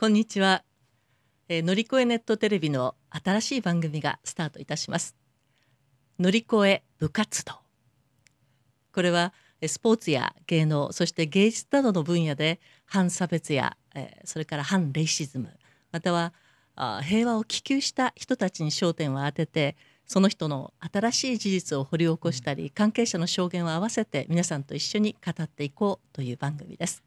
こんにちは、えー、り越えネットテレビの新しい番組がスタートいたします乗り越え部活動これはスポーツや芸能そして芸術などの分野で反差別や、えー、それから反レイシズムまたはあ平和を希求した人たちに焦点を当ててその人の新しい事実を掘り起こしたり関係者の証言を合わせて皆さんと一緒に語っていこうという番組です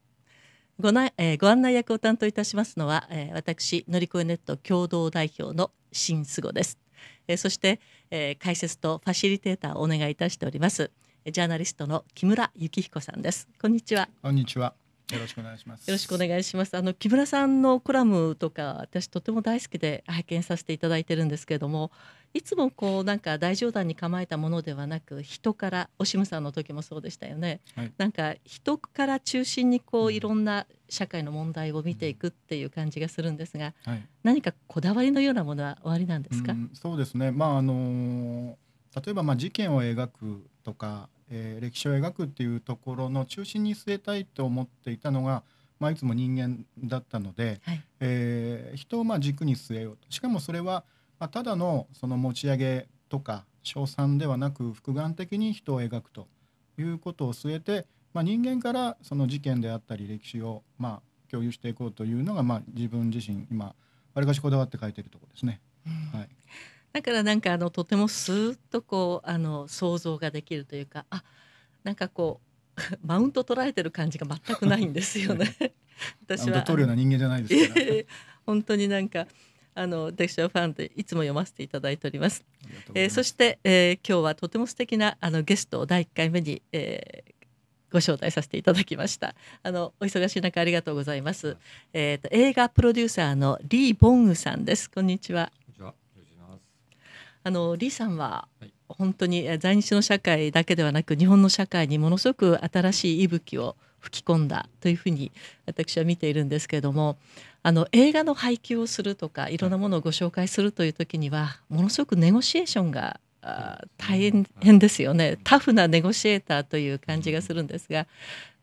ごな、えー、ご案内役を担当いたしますのは、えー、私乗り越えネット共同代表の新須吾です、えー、そして、えー、解説とファシリテーターをお願いいたしておりますジャーナリストの木村幸彦さんですこんにちはこんにちはよろしくお願いします。よろしくお願いします。あの木村さんのコラムとか私とても大好きで拝見させていただいてるんですけれども、いつもこうなんか大冗談に構えたものではなく人からおしむさんの時もそうでしたよね。はい、なんか人から中心にこう、いろんな社会の問題を見ていくっていう感じがするんですが、はい、何かこだわりのようなものはおありなんですか？うん、そうですね。まああの例えばまあ事件を描くとかえー、歴史を描くっていうところの中心に据えたいと思っていたのが、まあ、いつも人間だったので、はい、えー、人をまあ軸に据えようとしかもそれは、まあ、ただのその持ち上げとか称賛ではなく複眼的に人を描くということを据えて、まあ、人間からその事件であったり歴史をまあ共有していこうというのが、まあ、自分自身今わりかしこだわって書いてるところですね。うん、はいだからなんかあのとてもスーッとこうあの想像ができるというかあなんかこう マウント取られてる感じが全くないんですよね。私は取るような人間じゃないですから 本当になんかあのデ私はファンでいつも読ませていただいております。ますえー、そして、えー、今日はとても素敵なあのゲストを第一回目に、えー、ご招待させていただきました。あのお忙しい中ありがとうございます。えっ、ー、と映画プロデューサーのリー・ボングさんです。こんにちは。あの李さんは本当に在日の社会だけではなく日本の社会にものすごく新しい息吹を吹き込んだというふうに私は見ているんですけれどもあの映画の配給をするとかいろんなものをご紹介するという時にはものすごくネゴシエーションが大変ですよねタフなネゴシエーターという感じがするんですが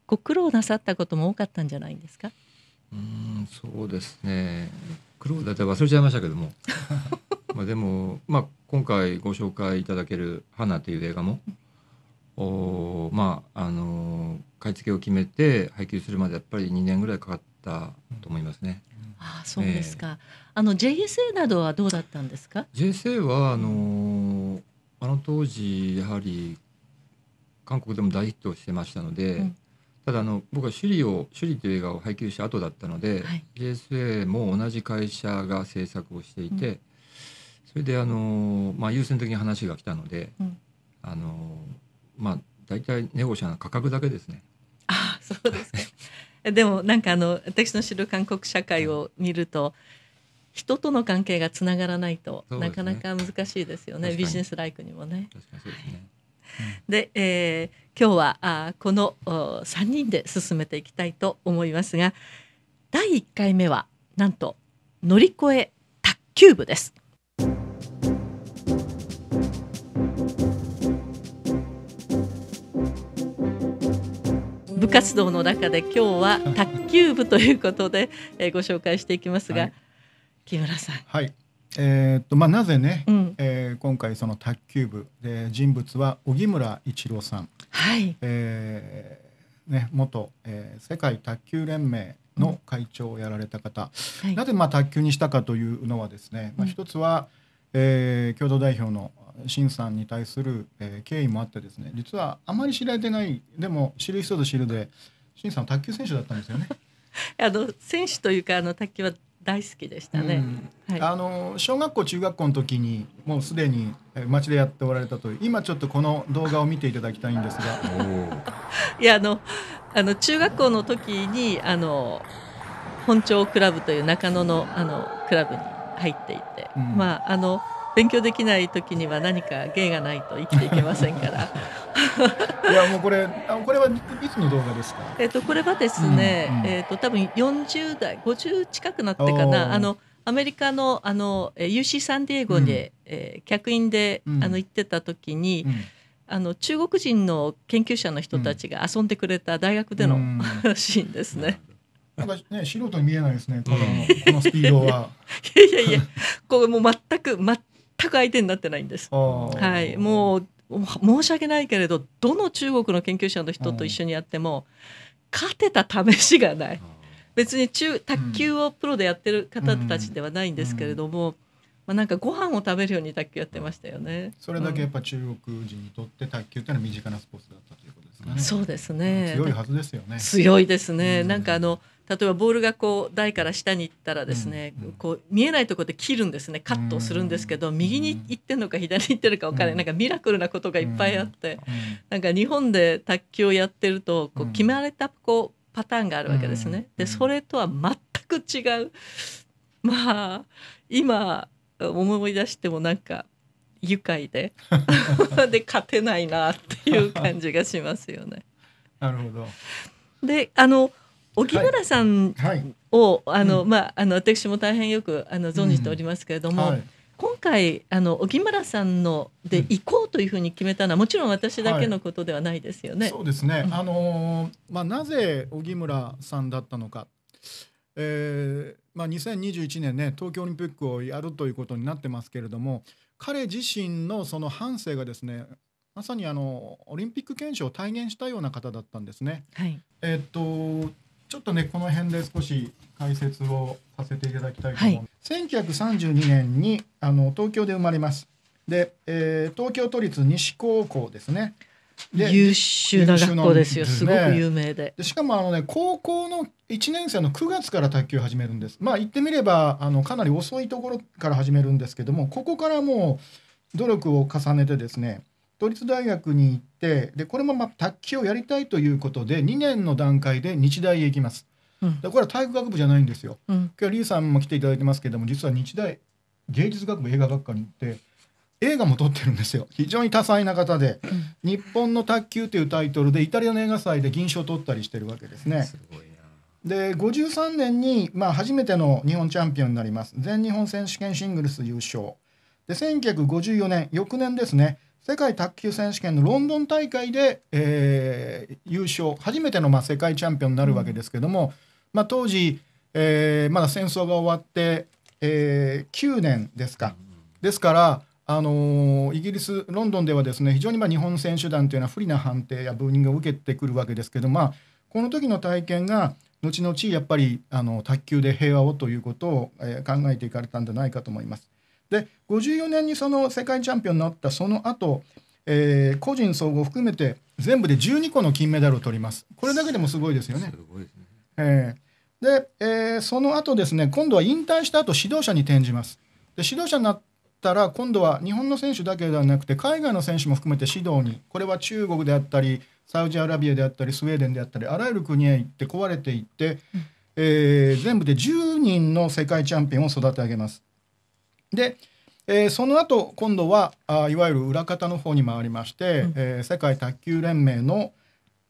ご苦労なさったことも多かったんじゃないんですかうんそうですね苦労だって忘れちゃいましたけども まあでも、まあ、今回ご紹介いただける「花」という映画もおまああの買い付けを決めて配給するまでやっぱり2年ぐらいかかったと思いますね。ああそうですか。えー、あの JSA などはどうだったんですか？JSA はあのあの当時やはり韓国でも大ヒットしてましたので、うん、ただあの僕は首里を首里という映画を配給した後だったので、はい、JSA も同じ会社が制作をしていて、それであの、まあ、優先的に話が来たので、うん、あのまあ大体ネゴシャの価格だけですね。あそうですか でもなんかあの私の知る韓国社会を見ると、人との関係がつながらないと、ね、なかなか難しいですよねビジネスライクにもね。で、えー、今日はあこのお3人で進めていきたいと思いますが第1回目はなんと乗り越え卓球部です。部活動の中で今日は卓球部ということで、えー、ご紹介していきますが、はい、木村さん。はいえー、っとまあ、なぜね、うん、えー、今回その卓球部で人物は荻村一郎さん、はいえーね、元、えー、世界卓球連盟の会長をやられた方、うんはい、なぜまあ卓球にしたかというのはですね、まあ、一つは、うんえー、共同代表の新さんに対する、えー、敬意もあってですね実はあまり知られてないでも知る人ぞ知るで新さん卓球選手だったんですよね。あの選手というかあの卓球は大好きでしたね、はい、あの小学校中学校の時にもうすでに町でやっておられたという今ちょっとこの動画を見ていただきたいんですが いやあのあの中学校の時にあの本町クラブという中野のあのクラブに入っていて、うん、まああの勉強できない時には何か芸がないと生きていけませんから いやもうこれこれはいつの動画ですかえっとこれはですね、うんうん、えっと多分40代50近くなってかなあのアメリカのあの UC サンディエゴに、うん、えー、客員で、うん、あの行ってた時に、うんあの中国人の研究者の人たちが遊んでくれた大学での、うん、シーンですね。なんかね、素人に見えないですね、この、このスピードは。いやいやいや、これもう全く、全く相手になってないんです。はい、もう申し訳ないけれど、どの中国の研究者の人と一緒にやっても。勝てた試しがない。別に中、卓球をプロでやってる方たちではないんですけれども。うんうんまなんかご飯を食べるように卓球やってましたよね。それだけやっぱ中国人にとって卓球ってのは身近なスポーツだったというこですね。そうですね。強いはずですよね。強いですね。なんかあの例えばボールがこう台から下に行ったらですね、うんうん、こう見えないところで切るんですねカットをするんですけど、うん右に行ってるのか左に行ってるか分からない、うん、なんかミラクルなことがいっぱいあって、うんなんか日本で卓球をやってるとこう決まれたこうパターンがあるわけですね。でそれとは全く違うまあ今思い出してもなんか愉快で で勝てないなっていう感じがしますよね。なるほどであの荻村さんを、あの、まああの私も大変よくあの存じておりますけれども。うんはい今回あの荻村さんので行こうというふうに決めたのは、うん、もちろん私だけのことではないですよね。はい、そうですね、あのまあ、なぜ荻村さんだったのか、えーまあ、2021年ね東京オリンピックをやるということになってますけれども彼自身のその半生がですねまさにあのオリンピック憲章を体現したような方だったんですね。はい、えっとちょっとねこの辺で少し解説をさせていただきたいと思います。はい、1932年にあの東京で生まれます。で、えー、東京都立西高校ですね。優秀な学校ですよす、ね,、ごく有名でしかもあの、ね、高校の1年生の9月から卓球始めるんですまあ言ってみればあのかなり遅いところから始めるんですけどもここからもう努力を重ねてですね都立大学に行ってでこれもま卓球をやりたいということで2年の段階で日大へ行きます。うん、これは体育学部じゃないんですよ、うん、今日リーさんも来ていただいてますけども実は日大芸術学部映画学科に行って映画も撮ってるんですよ非常に多彩な方で「日本の卓球」というタイトルでイタリアの映画祭で銀賞を取ったりしてるわけですね。すで53年に、まあ、初めての日本チャンピオンになります全日本選手権シングルス優勝で1954年翌年ですね世界卓球選手権のロンドン大会で、えー、優勝初めての、まあ、世界チャンピオンになるわけですけども、うん、まあ、当時、えー、まだ戦争が終わって、えー、9年ですか、ですからあのイギリス、ロンドンではですね非常にま日本選手団というのは不利な判定やブーイングを受けてくるわけですけど、まあ、この時の体験が後々やっぱりあの卓球で平和をということを、え考えていかれたんじゃないかと思います。で54年にその世界チャンピオンになったその後、えー、個人総合含めて全部で12個の金メダルを取ります。これだけでもすごいですよね。えで、えー、その後ですね今度は引退した後指導者に転じます。で指導者になったら今度は日本の選手だけではなくて海外の選手も含めて指導にこれは中国であったりサウジアラビアであったりスウェーデンであったりあらゆる国へ行って壊れていって、えー、全部で10人の世界チャンピオンを育て上げます。で、えー、その後今度はあいわゆる裏方の方に回りまして、うん、えー、世界卓球連盟の、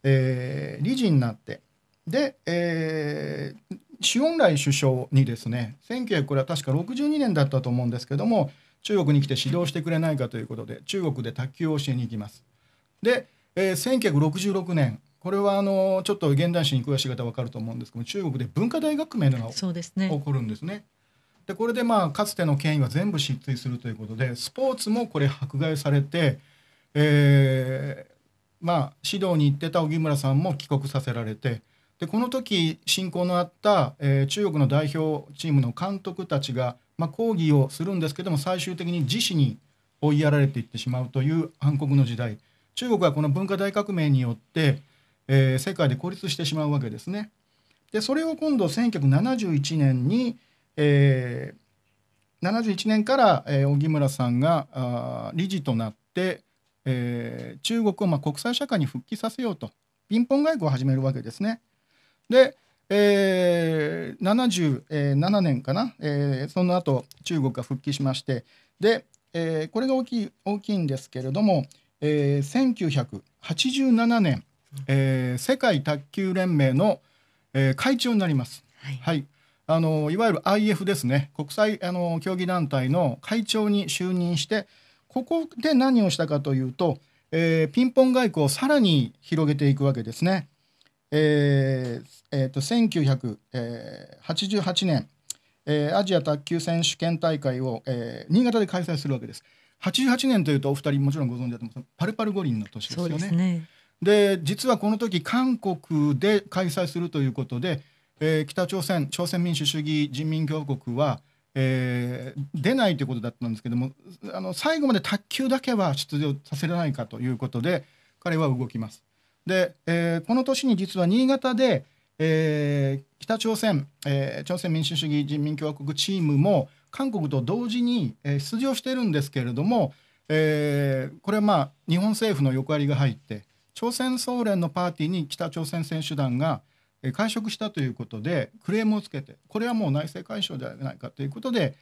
えー、理事になってで、えー、周恩来首相にですね1900これは確か62年だったと思うんですけども中国に来て指導してくれないかということで中国で卓球を教えに行きますで、えー、1966年これはあのちょっと現代史に詳しい方分かると思うんですけど中国で文化大革命が起こるんですね。で、ね、これでまあかつての権威は全部失墜するということでスポーツもこれ迫害されて、えー、まあ指導に行ってた荻村さんも帰国させられてでこの時親交のあった、えー、中国の代表チームの監督たちがまあ、抗議をするんですけども最終的に自死に追いやられていってしまうという暗黒の時代中国はこの文化大革命によって、えー、世界で孤立してしまうわけですね。でそれを今度1971年に、えー、71年から、えー、荻村さんが理事となって、えー、中国をまあ国際社会に復帰させようとピンポン外交を始めるわけですね。でえー、77年かな、えー、その後中国が復帰しましてで、えー、これが大きい大きいんですけれども、えー、1987年、えー、世界卓球連盟の、えー、会長になります。はい、はいあのいわゆる IF ですね国際あの競技団体の会長に就任してここで何をしたかというと、えー、ピンポン外交をさらに広げていくわけですね。えーえーと、1988年、えー、アジア卓球選手権大会を、えー、新潟で開催するわけです。88年というとお二人もちろんご存知だと思うパルパル五輪の年ですよね。で、ね、実はこの時韓国で開催するということで、えー、北朝鮮朝鮮民主主義人民共和国は、えー、出ないということだったんですけどもあの最後まで卓球だけは出場させられないかということで彼は動きます。で、えー、この年に実は新潟で、えー、北朝鮮、えー、朝鮮民主主義人民共和国チームも韓国と同時に、え出場してるんですけれども、えー、これはまあ日本政府の横割りが入って朝鮮総連のパーティーに北朝鮮選手団が会食したということでクレームをつけてこれはもう内政解消じゃないかということで、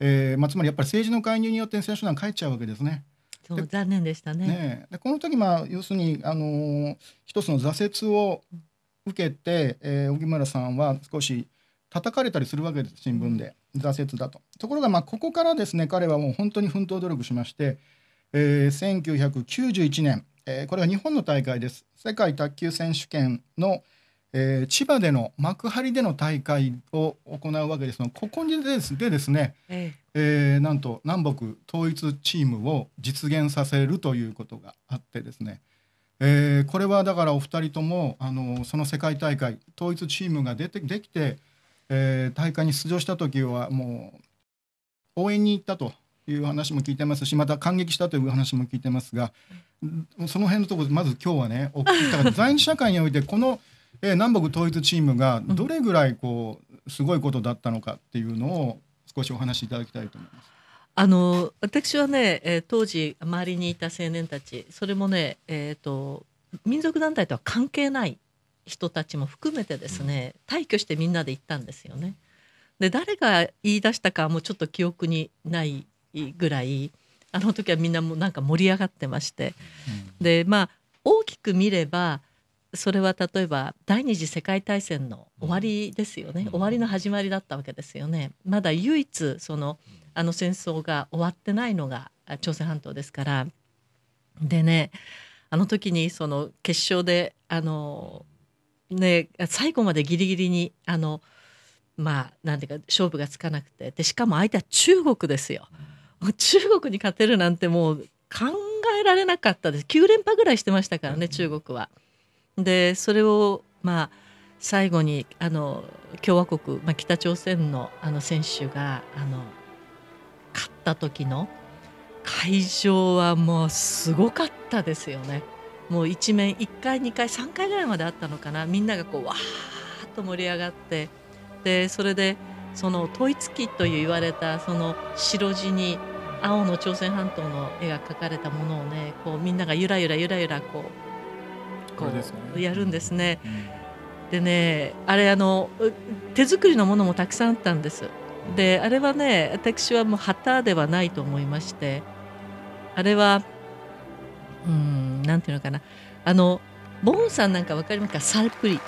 えーまあ、つまりやっぱり政治の介入によって選手団帰っちゃうわけですね。残念でしたね。ねでこの時、まあ、要するに、あのー、一つの挫折を受けて、えー、荻村さんは少し叩かれたりするわけです新聞で挫折だと。ところが、まあ、ここからですね彼はもう本当に奮闘努力しまして、えー、1991年、えー、これは日本の大会です世界卓球選手権の、えー、千葉での幕張での大会を行うわけですのここにでですでですね、えええー、なんと南北統一チームを実現させるということがあってですね、えー、これはだからお二人ともあのその世界大会統一チームが出てできて、えー、大会に出場した時はもう応援に行ったという話も聞いてますしまた感激したという話も聞いてますがその辺のところまず今日はねだから在日社会においてこの、えー、南北統一チームがどれぐらいこうすごいことだったのかっていうのを少しお話しいただきたいと思います。あの私はね、えー、当時周りにいた青年たちそれもね、えーと、民族団体とは関係ない人たちも含めてですね退去してみんなで行ったんですよね。で誰が言い出したかもうちょっと記憶にないぐらいあの時はみんなもなんか盛り上がってまして、でまあ大きく見ればそれは例えば第二次世界大戦の終わりですよね、うん、終わりの始まりだったわけですよねまだ唯一そのあの戦争が終わってないのが朝鮮半島ですからでねあの時にその決勝であの、ね、最後までギリギリにあのまあんていうか勝負がつかなくてでしかも相手は中国ですよ。中国に勝てるなんてもう考えられなかったです9連覇ぐらいしてましたからね中国は。でそれをまあ最後にあの共和国、まあ、北朝鮮のあの選手があの勝った時の会場はもうすごかったですよね。もう一面1回2回3回ぐらいまであったのかなみんながこうわーっと盛り上がってでそれでその統一旗と言われたその白地に青の朝鮮半島の絵が描かれたものをねこうみんながゆらゆらゆらゆらこうこうやるんですね。でねあれあの手作りのものもたくさんあったんです。であれはね私はもう旗ではないと思いましてあれはうんなんていうのかなあのボンさんなんかわかりますかサルプリ、うん、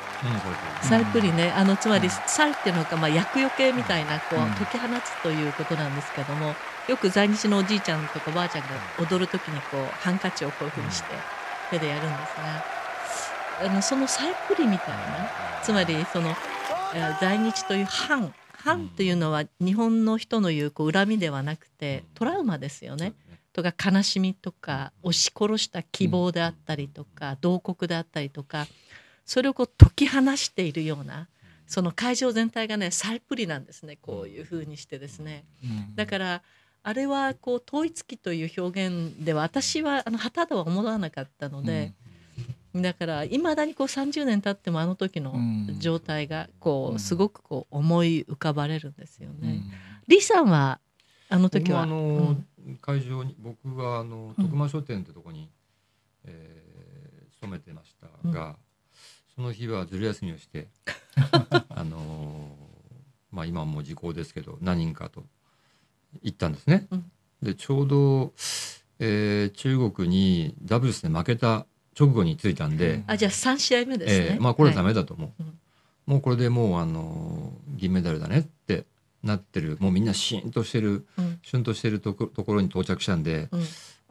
サルプリねあのつまりサルっていうのが、まあ、厄除けみたいなこう解き放つということなんですけどもよく在日のおじいちゃんとかおばあちゃんが踊る時にこうハンカチをこういうふうにして手でやるんですが、ね。あのそのサイクリみたいなつまりその在日という反反というのは日本の人の言うこう恨みではなくてトラウマですよね。とか悲しみとか押し殺した希望であったりとか慟哭であったりとかそれをこう解き放しているようなその会場全体がねサイプリなんですねこういうふうにしてですね。だからあれはこう統一期という表現では私はあの旗とは思わなかったので、だからいまだにこう30年経ってもあの時の状態がこうすごくこう思い浮かばれるんですよね。李さんはあの時は、あの会場に僕はあの徳間書店ってとこに、うえ勤めてましたが、その日はずる休みをして あのまあ今も時効ですけど何人かと行ったんですね。でちょうど、えー、中国にダブルスで負けた直後に着いたんで、あじゃあ3試合目ですね、えー、まあ、これはダメだと思う、はい、もうこれでもう、あの銀メダルだねってなってるもうみんなシーンとしてる、うん、シュンとしてるところに到着したんで、うん、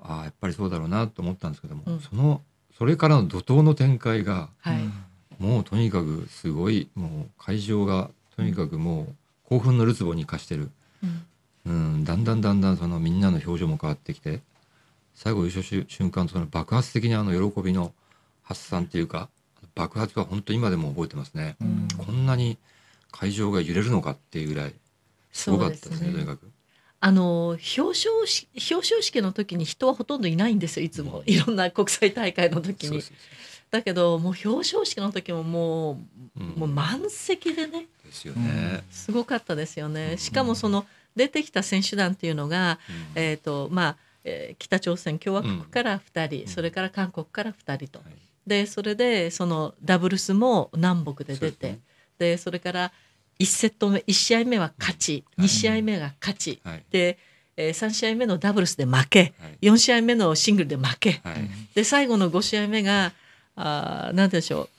ああやっぱりそうだろうなと思ったんですけども、うん、そのそれからの怒涛の展開が、はい、もうとにかくすごいもう会場がとにかくもう興奮のるつぼに化してる、うんだんだんだんだんそのみんなの表情も変わってきて。最後優勝し瞬間とその爆発的にあの喜びの発散っていうか爆発は本当今でも覚えてますね、うん、こんなに会場が揺れるのかっていうぐらいすごかったですね、ね、とにかく。あの表彰式表彰式の時に人はほとんどいないんですよいつもいろんな国際大会の時に。だけどもう表彰式の時ももううん、もう満席でねですよね、すごかったですよね。しかもその出てきた選手団っていうのが、うん、えっ、ー、とまあえー、北朝鮮共和国から2人、それから韓国から2人と、でそれでそのダブルスも南北で出てそで、ね、それから1セット目1試合目は勝ち、は2試合目が勝ち、はい、で、えー、3試合目のダブルスで負け、はい、4試合目のシングルで負け、で最後の5試合目があ何でしょう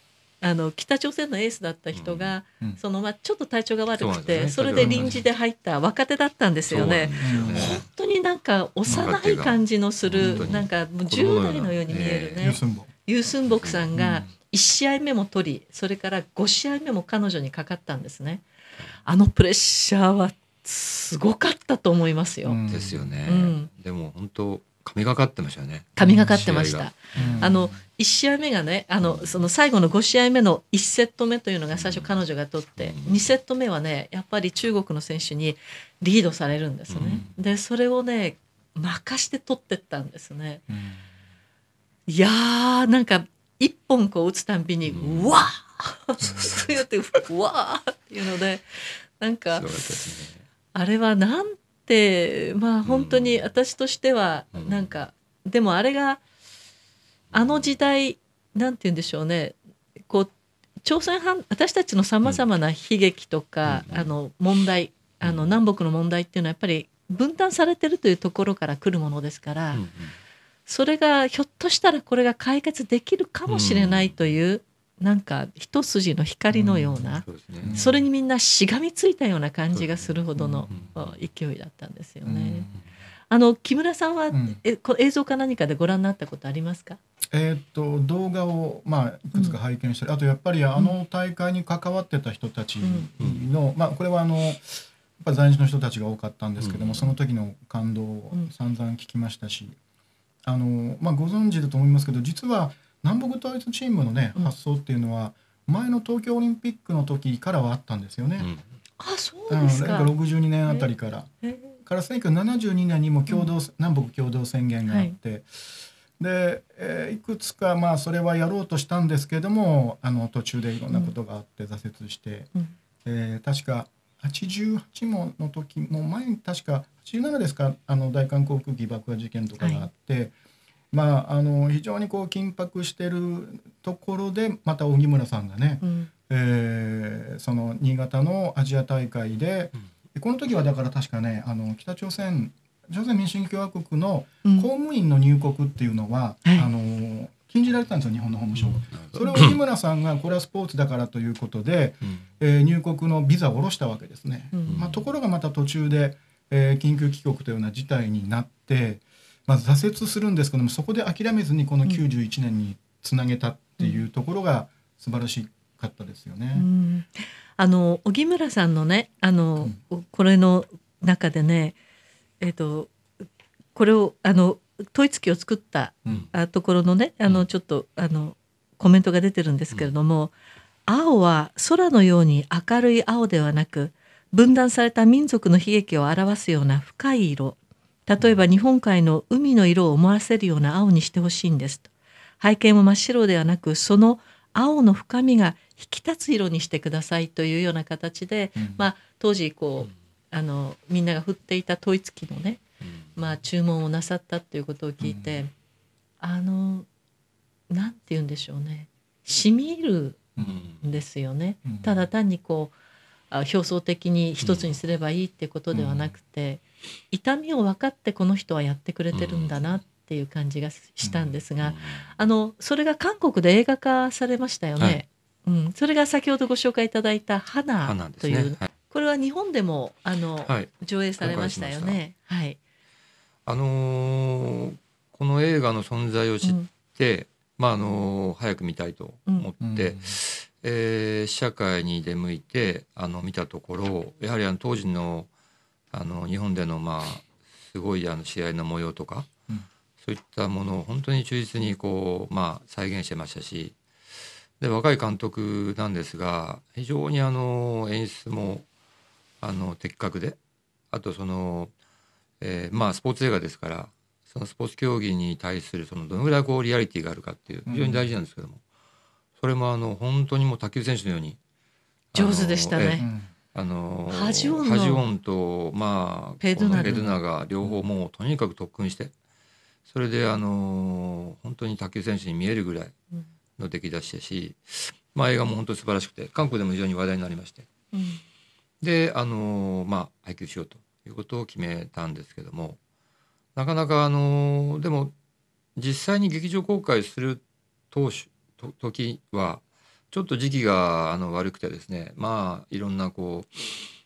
あの北朝鮮のエースだった人が、うんうん、そのまあ、ちょっと体調が悪くて、ね、それで臨時で入った若手だったんですよね。ね本当になんか幼い感じのするなんかもう10代のように見えるね。ユースンボクさんが1試合目も取りそれから5試合目も彼女にかかったんですね。あのプレッシャーはすごかったと思いますよ。うん、ですよね。でも本当神がかってましたね。神がかってました。あの1試合目がねあのその最後の5試合目の1セット目というのが最初彼女が取って2セット目はねやっぱり中国の選手にリードされるんですね。でそれをね任して取ってったんですね。いやーなんか1本こう打つたんびに「うわー!」そうやって「うわー!」っていうのでなんかあれはなんてまあ本当に私としてはなんかでもあれが。あの時代なんて言うんでしょうねこう朝鮮半私たちのさまざまな悲劇とか、うん、あの問題あの南北の問題っていうのはやっぱり分担されてるというところから来るものですから、うんうん、それがひょっとしたらこれが解決できるかもしれないという、うん、なんか一筋の光のような、うんそうね、それにみんなしがみついたような感じがするほどの勢いだったんですよね。うんあの木村さんは、うん、えこ映像か何かでご覧になったことありますかえっと動画を、まあ、いくつか拝見したり、うん、あとやっぱりあの大会に関わってた人たちの、うん、まあ、これはあのやっぱ在日の人たちが多かったんですけども、その時の感動を散々聞きましたし、あのまあ、ご存知だと思いますけど実は南北統一チームの、ね、発想っていうのは前の東京オリンピックの時からはあったんですよね。あそうですか,、うん、か62年あたりから。えーえーから1972年にも共同、うん、南北共同宣言があって、はい、で、えー、いくつかまあそれはやろうとしたんですけどもあの途中でいろんなことがあって挫折して、うん、えー、確か88もの時も前に確か87ですかあの大韓航空機爆破事件とかがあって。はいまあ、あの非常にこう緊迫してるところでまた荻村さんがね、うん、えー、その新潟のアジア大会で、うん、この時はだから確かねあの北朝鮮朝鮮民主共和国の公務員の入国っていうのは、うん、あの禁じられたんですよ日本の法務省、うん、それを日村さんがこれはスポーツだからということで、うん、えー、入国のビザを下ろしたわけですね、まあ、ところがまた途中で、えー、緊急帰国というような事態になって、まあ、挫折するんですけどもそこで諦めずにこの91年につなげたっていうところが素晴らしいかったですよね。うん、あの荻村さんのねあの、うん、これの中でね、えっ、ー、とこれをあの統一機を作った、ところのねあのちょっとあのコメントが出てるんですけれども、青は空のように明るい青ではなく分断された民族の悲劇を表すような深い色例えば日本海の海の色を思わせるような青にしてほしいんですと背景も真っ白ではなくその青の深みが引き立つ色にしてくださいというような形で、うん、まあ、当時こう、あのみんなが振っていた統一機のね、まあ、注文をなさったということを聞いて、あのなんて言うんでしょうね染み入るんですよね、ただ単にこう表層的に一つにすればいいってことではなくて、痛みを分かってこの人はやってくれてるんだなっっていう感じがしたんですが、あのそれが韓国で映画化されましたよね。はいうん、それが先ほどご紹介いただいた「花」という、ねはい、これは日本でもあの、はい、上映されましたよね。ししはい、あのー、この映画の存在を知って、うん、まああのー、早く見たいと思って、うん、えー、試写会に出向いてあの見たところやはりあの当時のあの日本での、まあ、すごいあの試合の模様とか、そういったものを本当に忠実にこう、まあ、再現してましたしで若い監督なんですが非常にあの演出もあの的確であとその、えー、まあスポーツ映画ですからそのスポーツ競技に対するそのどのぐらいこうリアリティがあるかっていう非常に大事なんですけども、うん、それもあの本当にもう卓球選手のように上手でしたね。あのハジオンと、まあ、ペドナが両方もうとにかく特訓してそれであの本当に卓球選手に見えるぐらいの出来だしたし、まあ、映画も本当に素晴らしくて韓国でも非常に話題になりまして、うん、であの、まあ、配給しようということを決めたんですけどもなかなかあのでも実際に劇場公開する当時時はちょっと時期があの悪くてですねまあいろんなこ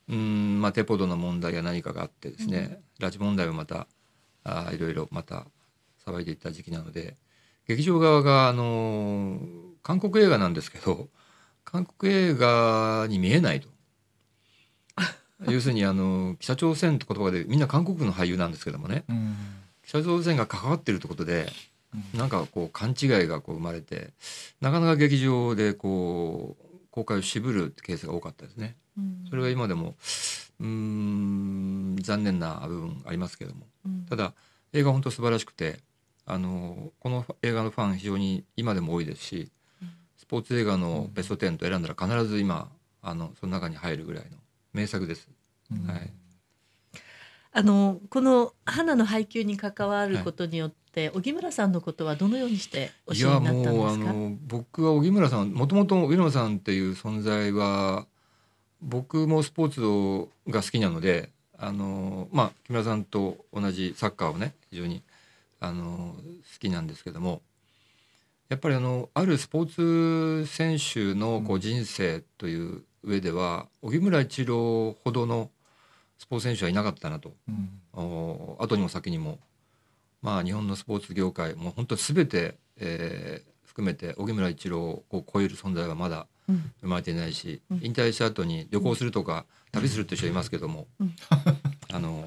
ううんまあテポドの問題や何かがあってですね、うん、拉致問題をまたあいろいろまた騒いでいた時期なので劇場側があの韓国映画なんですけど韓国映画に見えないと 要するにあの北朝鮮って言葉でみんな韓国の俳優なんですけどもね、うん、北朝鮮が関わってるってことでなんかこう勘違いがこう生まれてなかなか劇場でこう公開を渋るケースが多かったですね。うん、それは今でもうん残念な部分ありますけども、うん、ただ映画本当素晴らしくてあのこの映画のファン非常に今でも多いですしスポーツ映画のベスト10と選んだら必ず今あのその中に入るぐらいの名作です。うん、はい、あのこの花の配給に関わることによって、はい、村さんのことはどのようにしていやもうあの僕は荻村さんもともと荻村さんっていう存在は僕もスポーツをが好きなのであのまあ木村さんと同じサッカーをね非常にあの好きなんですけどもやっぱりあのあるスポーツ選手のこう人生という上では荻村一郎ほどのスポーツ選手はいなかったなと、うん、後にも先にも、まあ、日本のスポーツ業界もう本当全て、えー、含めて荻村一郎を超える存在はまだ生まれていないし、うん、引退した後に旅行するとか、旅するって人いますけども、うん、あの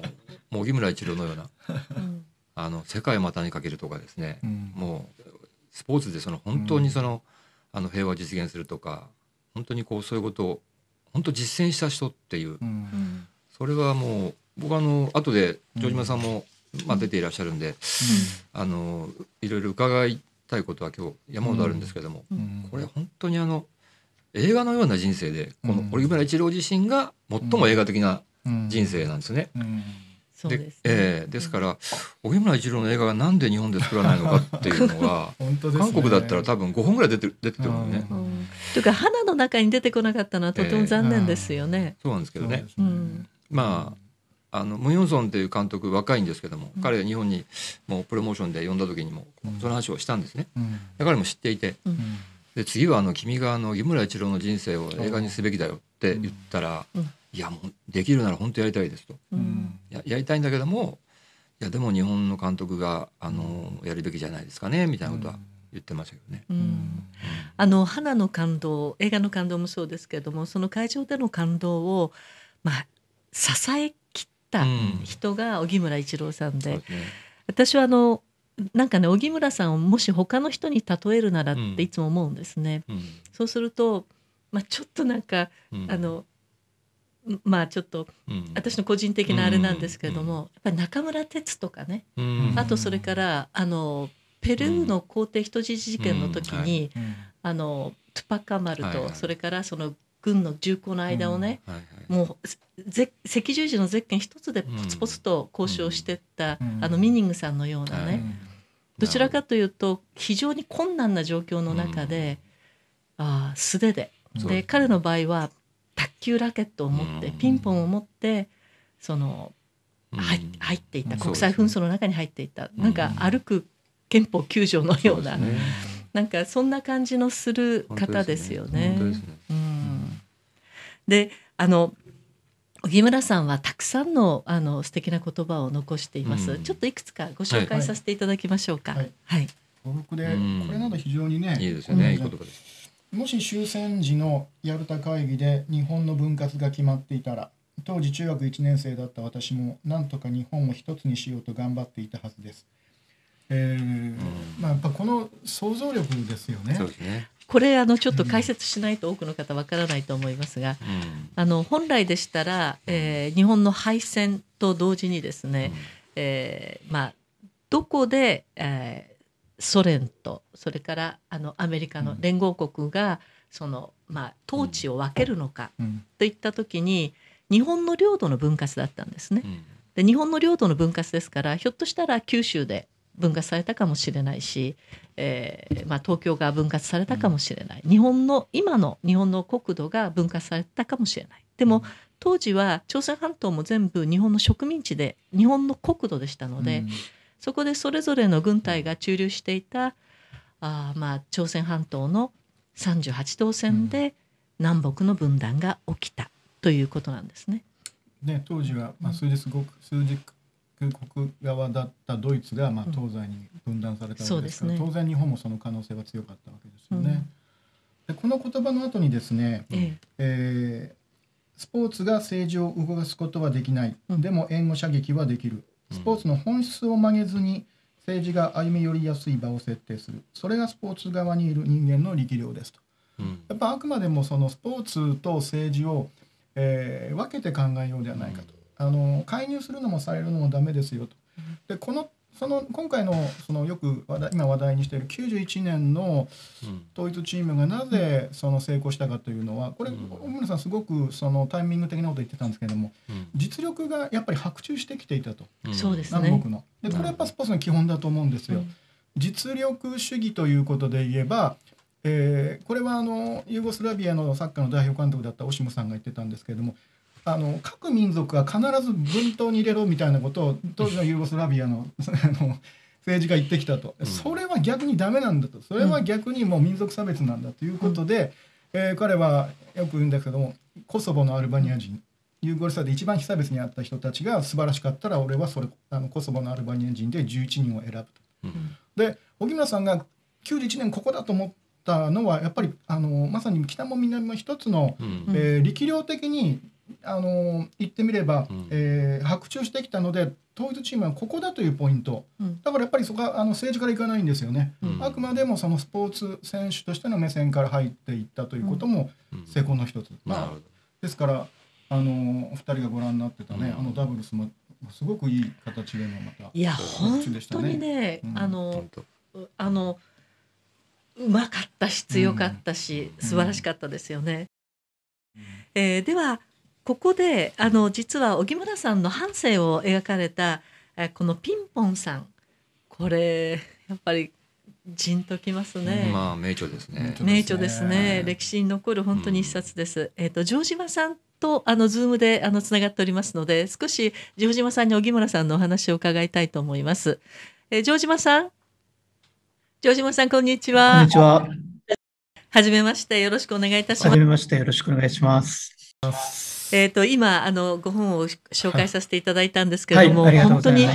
もう荻村一郎のようなあの「世界を股にかける」とかですね、うん、もうスポーツでその本当にそのうん、あの平和を実現するとか本当にこうそういうことを本当実践した人っていう、うん、それはもう僕あの後で城島さんも、まあ、出ていらっしゃるんで、あのいろいろ伺いたいことは今日山ほどあるんですけども、これ本当にあの映画のような人生でこの堀村一郎自身が最も映画的な人生なんですね。そうです、ね、えー、ですから荻村一郎の映画がなんで日本で作らないのかっていうのは ね、韓国だったら多分5本ぐらい出てる出てるもんね。というか花の中に出てこなかったのはとても残念ですよね。えー、そうなんですけどね。うまああのム・ヨンソンっていう監督若いんですけども、うん、彼が日本にもうプロモーションで呼んだ時にもその話をしたんですね、彼も知っていて、うん、で次はあの君があの井村一郎の人生を映画にすべきだよって言ったら、いやもうできるなら本当やりたいですと、うん、ややりたいんだけどもいやでも日本の監督があのやるべきじゃないですかねみたいなことは言ってましたけどね。うんうん、あの花の感動映画の感動もそうですけれどもその会場での感動を、まあ、支えきった人が荻村一郎さんででね、私はあのなんかね荻村さんをもし他の人に例えるならっていつも思うんですね。そうすると、まあ、ちょっとなんか、あのまあちょっと私の個人的なあれなんですけれども、やっぱり中村哲とかね、あとそれからあのペルーの皇帝人質事件の時に、あのトゥパカマルと、それからその軍の銃口の間をね、もう赤十字のゼッケン一つでポツポツと交渉してった、あのミニングさんのようなね、どちらかというと非常に困難な状況の中で、うあ素手で。で彼の場合は卓球ラケットを持って、ピンポンを持ってその入入っていた国際紛争の中に入っていた、なんか歩く憲法9条のような、う、ね、なんかそんな感じのする方ですよね。で、あの荻村さんはたくさんのあの素敵な言葉を残しています、うん、ちょっといくつかご紹介させていただきましょうか。はい、はいはい、でこれなど非常にね、いいですよね。いい言葉です。もし終戦時のヤルタ会議で日本の分割が決まっていたら当時中学1年生だった私もなんとか日本を一つにしようと頑張っていたはずです。えー、うん、まあ、やっぱこの想像力ですよね。ねこれあのちょっと解説しないと多くの方わからないと思いますが、うん、あの本来でしたら、えー、日本の敗戦と同時にですね、うん、えー、まあ、どこで、えソ連とそれからあのアメリカの連合国がその、まあ、統治を分けるのかといった時に日本の領土の分割だったんですね。で日本の領土の分割ですからひょっとしたら九州で分割されたかもしれないし、えまあ、東京が分割されたかもしれない、日本の今の日本の国土が分割されたかもしれないでも当時は朝鮮半島も全部日本の植民地で日本の国土でしたので、うんそこでそれぞれの軍隊が駐留していたあまあ朝鮮半島の38島線で南北の分断が起きたということなんですね。ね当時は、まあ、数日ご数日国側だったドイツが、まあ、東西に分断されたわけですから、うんね、当然日本もその可能性は強かったわけですよね。うん、でこの言葉の後にですね、えええー、スポーツが政治を動かすことはできない、うん、でも援護射撃はできるスポーツの本質を曲げずに政治が歩み寄りやすい場を設定するそれがスポーツ側にいる人間の力量ですと、うん、やっぱあくまでもそのスポーツと政治を、えー、分けて考えようではないかと、うん、あの介入するのもされるのもダメですよとでこのその今回のそのよく話題今話題にしている91年の統一チームがなぜその成功したかというのはこれ小村さんすごくそのタイミング的なこと言ってたんですけれども実力がやっぱり白昼してきていたと、う南北の。でこれパスポーツの基本だと思うんですよ。実力主義ということで言えばえこれはあのユーゴスラビアのサッカーの代表監督だったオシムさんが言ってたんですけれどもあの各民族は必ず軍刀に入れろみたいなことを当時のユーゴスラビアの 政治家言ってきたと、それは逆にダメなんだとそれは逆にもう民族差別なんだということで、うん、えー、彼はよく言うんだけどもコソボのアルバニア人ユーゴスラで一番被差別にあった人たちが素晴らしかったら俺はそれあのコソボのアルバニア人で11人を選ぶと。うん、で荻村さんが91年ここだと思ったのはやっぱりあのまさに北も南も一つの、うん、えー、力量的にあの言ってみれば、うん、えー、白昼してきたので統一チームはここだというポイント、うん、だからやっぱりそこはあの政治からいかないんですよね、うん、あくまでもそのスポーツ選手としての目線から入っていったということも成功の一つ、まあ、ですからあのお二人がご覧になってたね、あのダブルスもすごくいい形でのまたいや、ね、本当にね、あのあのうまかったし強かったし、素晴らしかったですよね。えー、ではここであの実は荻村さんの半生を描かれたえこのピンポンさんこれやっぱりじんときますね。まあ名著ですね。名著ですね。歴史に残る本当に一冊です。うん、えっ、と城島さんとあのズームであのつながっておりますので、少し城島さんに荻村さんのお話を伺いたいと思います。えー、城島さん、城島さんこんにちは。こんにちは。はじめましてよろしくお願いいたします。はじめましてよろしくお願いします。えっ、ー、と、今、あの、ご本を紹介させていただいたんですけれども、はいはい、本当に、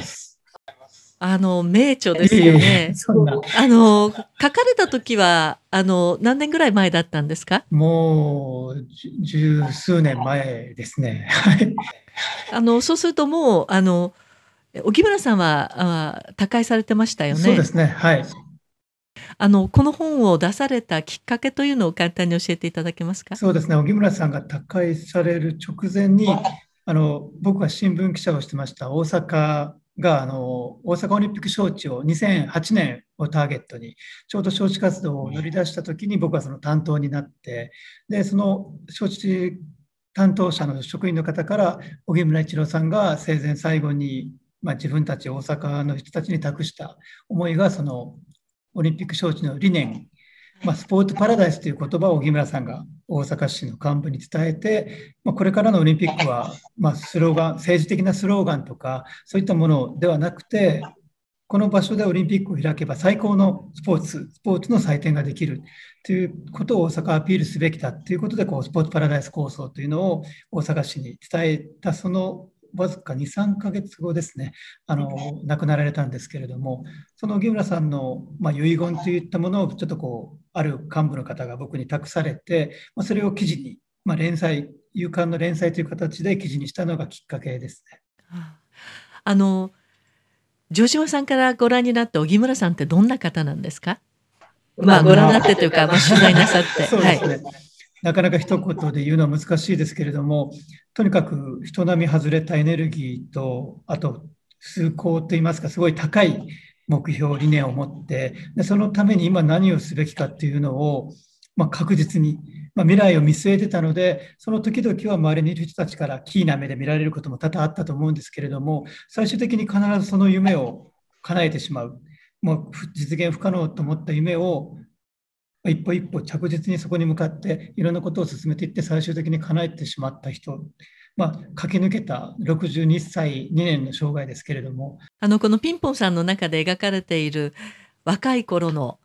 あの、名著ですよね。あの、書かれた時は、あの、何年ぐらい前だったんですかもう、十数年前ですね。はい。あの、そうするともう、あの、沖村さんは、あ他界されてましたよね。そうですね。はい。あのこの本を出されたきっかけというのを簡単に教えていただけますか。そうですね。荻村さんが他界される直前に、あの僕は新聞記者をしてました大阪があの大阪オリンピック招致を2008年をターゲットにちょうど招致活動を乗り出した時に僕はその担当になってでその招致担当者の職員の方から荻村一郎さんが生前最後にまあ、自分たち大阪の人たちに託した思いがそのオリンピック招致の理念、まあ、スポーツパラダイスという言葉を木村さんが大阪市の幹部に伝えて、まあ、これからのオリンピックは、まあ、スローガン政治的なスローガンとかそういったものではなくてこの場所でオリンピックを開けば最高のスポーツスポーツの祭典ができるということを大阪アピールすべきだということでこうスポーツパラダイス構想というのを大阪市に伝えたそのわずか2、3か月後ですねあの、亡くなられたんですけれども、その荻村さんの、まあ、遺言といったものを、ちょっとこう、ある幹部の方が僕に託されて、まあ、それを記事に、まあ、連載、夕刊の連載という形で記事にしたのがきっかけですね。あの城島さんからご覧になって荻村さんってどんな方なんですかまあ、ご覧になってというか、まあ、取材なさって。そうですね。はいなかなか一言で言うのは難しいですけれども、とにかく人並み外れたエネルギーと、あと崇高といいますか、すごい高い目標、理念を持ってで、そのために今何をすべきかっていうのを、まあ、確実に、まあ、未来を見据えてたので、その時々は周りにいる人たちからキーな目で見られることも多々あったと思うんですけれども、最終的に必ずその夢を叶えてしまう。もう実現不可能と思った夢を一歩一歩着実にそこに向かっていろんなことを進めていって最終的に叶えてしまった人、まあ、駆け抜けた62歳2年の生涯ですけれどもあのこのピンポンさんの中で描かれている若い頃の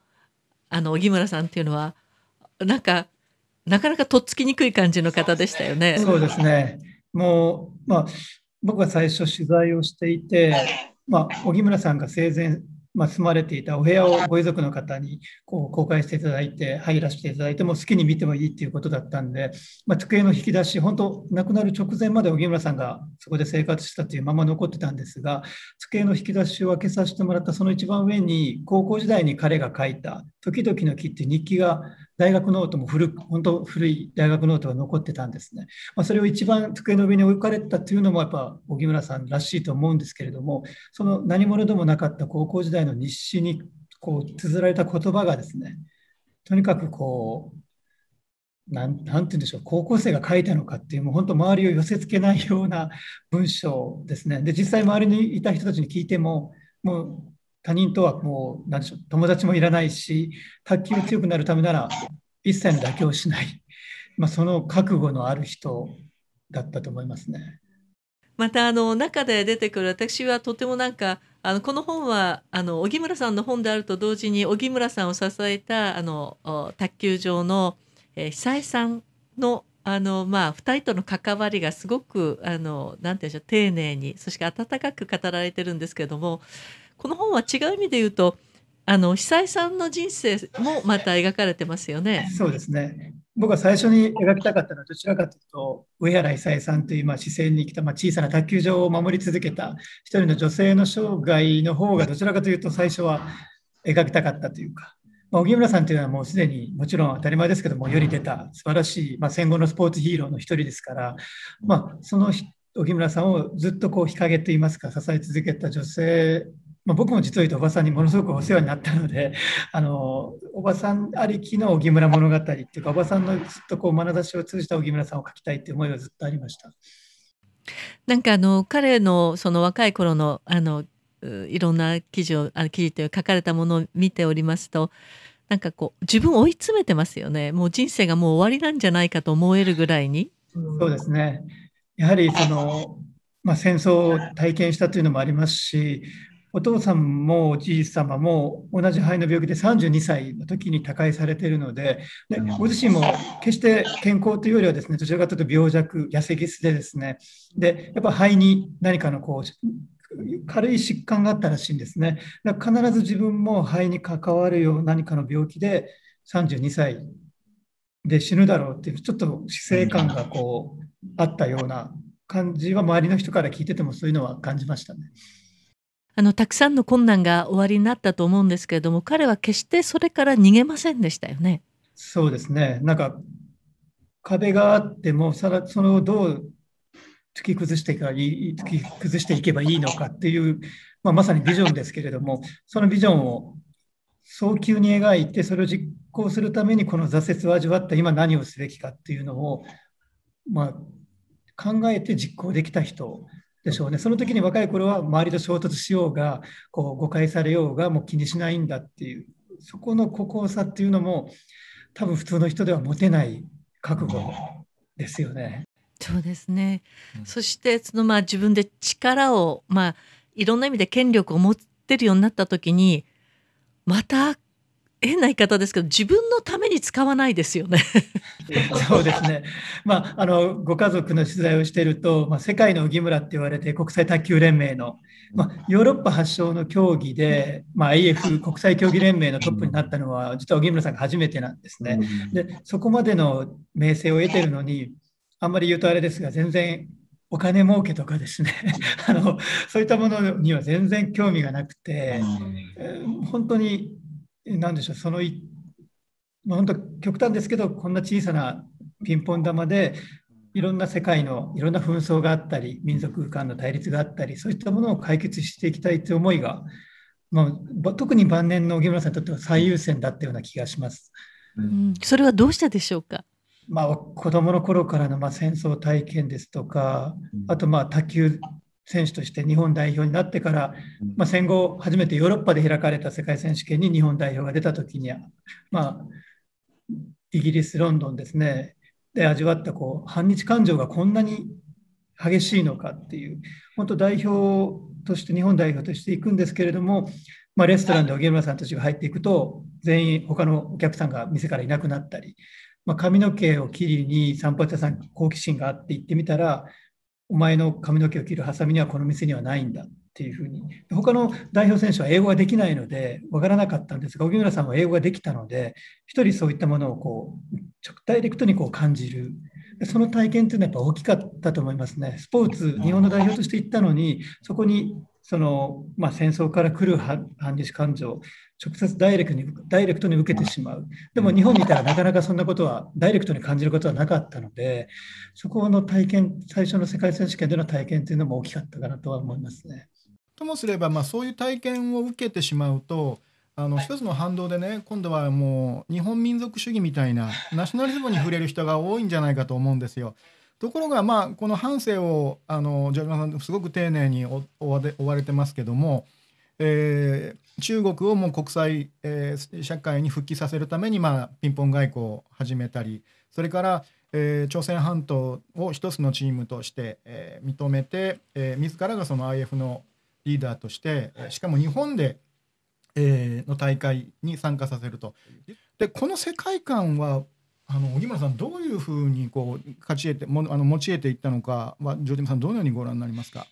あの荻村さんっていうのはなんかなかなかとっつきにくい感じの方でしたよね。そうですねもう、まあ、僕は最初取材をしていて、まあ、荻村さんが生前まあ、住まれていたお部屋をご遺族の方にこう公開していただいて、入らせていただいても好きに見てもいいっていうことだったんで、まあ、机の引き出し、本当、亡くなる直前まで荻村さんがそこで生活したというまま残ってたんですが、机の引き出しを開けさせてもらったその一番上に、高校時代に彼が書いた、時々の木って日記が大学ノートも古く、本当古い大学ノートが残ってたんですね。まあ、それを一番机の上に置かれたというのも、やっぱ荻村さんらしいと思うんですけれども、その何者でもなかった高校時代の日誌にこう綴られた言葉がですね、とにかくこう、なんなんて言うんでしょう高校生が書いたのかっていうもう本当周りを寄せ付けないような文章ですねで実際周りにいた人たちに聞いてももう他人とはもう何でしょう友達もいらないし卓球強くなるためなら一切の妥協しない、まあ、その覚悟のある人だったと思いますね。またあの中で出てくる私はとてもなんかあのこの本はあの荻村さんの本であると同時に荻村さんを支えたあの卓球場の、久江さんのあのまあ、2人との関わりがすごくあのなんていうんでしょう丁寧にそして温かく語られてるんですけれどもこの本は違う意味で言うとあの久井さんの人生もまた描かれてますよね。そうですね僕は最初に描きたかったのはどちらかというと上原久江さんというまあに来たまあ小さな卓球場を守り続けた一人の女性の生涯の方がどちらかというと最初は描きたかったというか、まあ、荻村さんというのはもうすでにもちろん当たり前ですけども世に出た素晴らしい、まあ、戦後のスポーツヒーローの一人ですから、まあ、その荻村さんをずっとこう日陰といいますか支え続けた女性まあ、僕も実を言うとおばさんにものすごくお世話になったので あのおばさんありきの荻村物語っていうかおばさんのずっとこう眼差しを通じた荻村さんを書きたいっていう思いはずっとありました。なんかあの彼のその若い頃のあのいろんな記事をあ記事という書かれたものを見ておりますとなんかこう自分を追い詰めてますよねもう人生がもう終わりなんじゃないかと思えるぐらいに。そうですねやはりその、まあ、戦争を体験したというのもありますしお父さんもおじい様も同じ肺の病気で32歳の時に他界されているのででご自身も決して健康というよりはですねどちらかというと病弱痩せぎすでですねでやっぱ肺に何かのこう軽い疾患があったらしいんですねだから必ず自分も肺に関わるような何かの病気で32歳で死ぬだろうっていうちょっと死生観がこうあったような感じは周りの人から聞いててもそういうのは感じましたね。あのたくさんの困難がおありになったと思うんですけれども彼は決してそれから逃げませんでしたよね。そうですねなんか壁があってもさらそれをどう突き崩してか突き崩していけばいいのかっていう、まあ、まさにビジョンですけれどもそのビジョンを早急に描いてそれを実行するためにこの挫折を味わった今何をすべきかっていうのを、まあ、考えて実行できた人でしょうね。その時に若い頃は周りと衝突しようが、こう誤解されようがもう気にしないんだっていう、そこの孤高さっていうのも、多分普通の人では持てない覚悟ですよね。そうですね。うん、そしてそのまあ自分で力をまあいろんな意味で権力を持ってるようになった時に、また変な言い方ですけど自分のために使わないですよね そうですね、まあ、あのご家族の取材をしていると、まあ、世界の荻村って言われて国際卓球連盟の、まあ、ヨーロッパ発祥の競技で、まあ、IF 国際競技連盟のトップになったのは実は荻村さんが初めてなんですね。でそこまでの名声を得てるのにあんまり言うとあれですが全然お金儲けとかですね あのそういったものには全然興味がなくて、え本当になんでしょう、そのい、まあ、本当極端ですけど、こんな小さなピンポン玉で、いろんな世界のいろんな紛争があったり、民族間の対立があったり、そういったものを解決していきたいという思いが、まあ、特に晩年の荻村さんにとっては最優先だったような気がします。うん、それはどうしたでしょうか。まあ、子供の頃からのまあ戦争体験ですとか、あとまあ卓球選手として日本代表になってから、まあ、戦後初めてヨーロッパで開かれた世界選手権に日本代表が出た時には、まあ、イギリス・ロンドンですねで味わったこう反日感情がこんなに激しいのかっていう本当代表として日本代表としていくんですけれども、まあ、レストランで荻村さんたちが入っていくと全員他のお客さんが店からいなくなったり、まあ、髪の毛を切りに散歩屋さん好奇心があって行ってみたらお前の髪の毛を切るハサミにはこの店にはないんだっていうふうに他の代表選手は英語ができないので分からなかったんですが荻村さんは英語ができたので一人そういったものをこう直ダイレクトにこう感じるその体験というのはやっぱ大きかったと思いますねスポーツ日本の代表として行ったのにそこにその、まあ、戦争から来る反日感情直接ダイレクトにダイレクトに受けてしまう。でも日本にいたらなかなかそんなことはダイレクトに感じることはなかったので、そこの体験、最初の世界選手権での体験というのも大きかったかなとは思いますね。ともすれば、まあ、そういう体験を受けてしまうと、あの一つの反動でね、今度はもう日本民族主義みたいなナショナリズムに触れる人が多いんじゃないかと思うんですよ。ところが、まあ、この反省をあのジョルマさんすごく丁寧に追われてますけども、えー、中国をもう国際、えー、社会に復帰させるために、まあ、ピンポン外交を始めたりそれから、えー、朝鮮半島を一つのチームとして、えー、認めて、えー、自らがその IF のリーダーとして、はい、しかも日本で、えー、の大会に参加させると。でこの世界観はあの荻村さん、どういうふうにこう勝ち得てもあの持ち得ていったのかジョ城ムさん、どのようにご覧になりますか。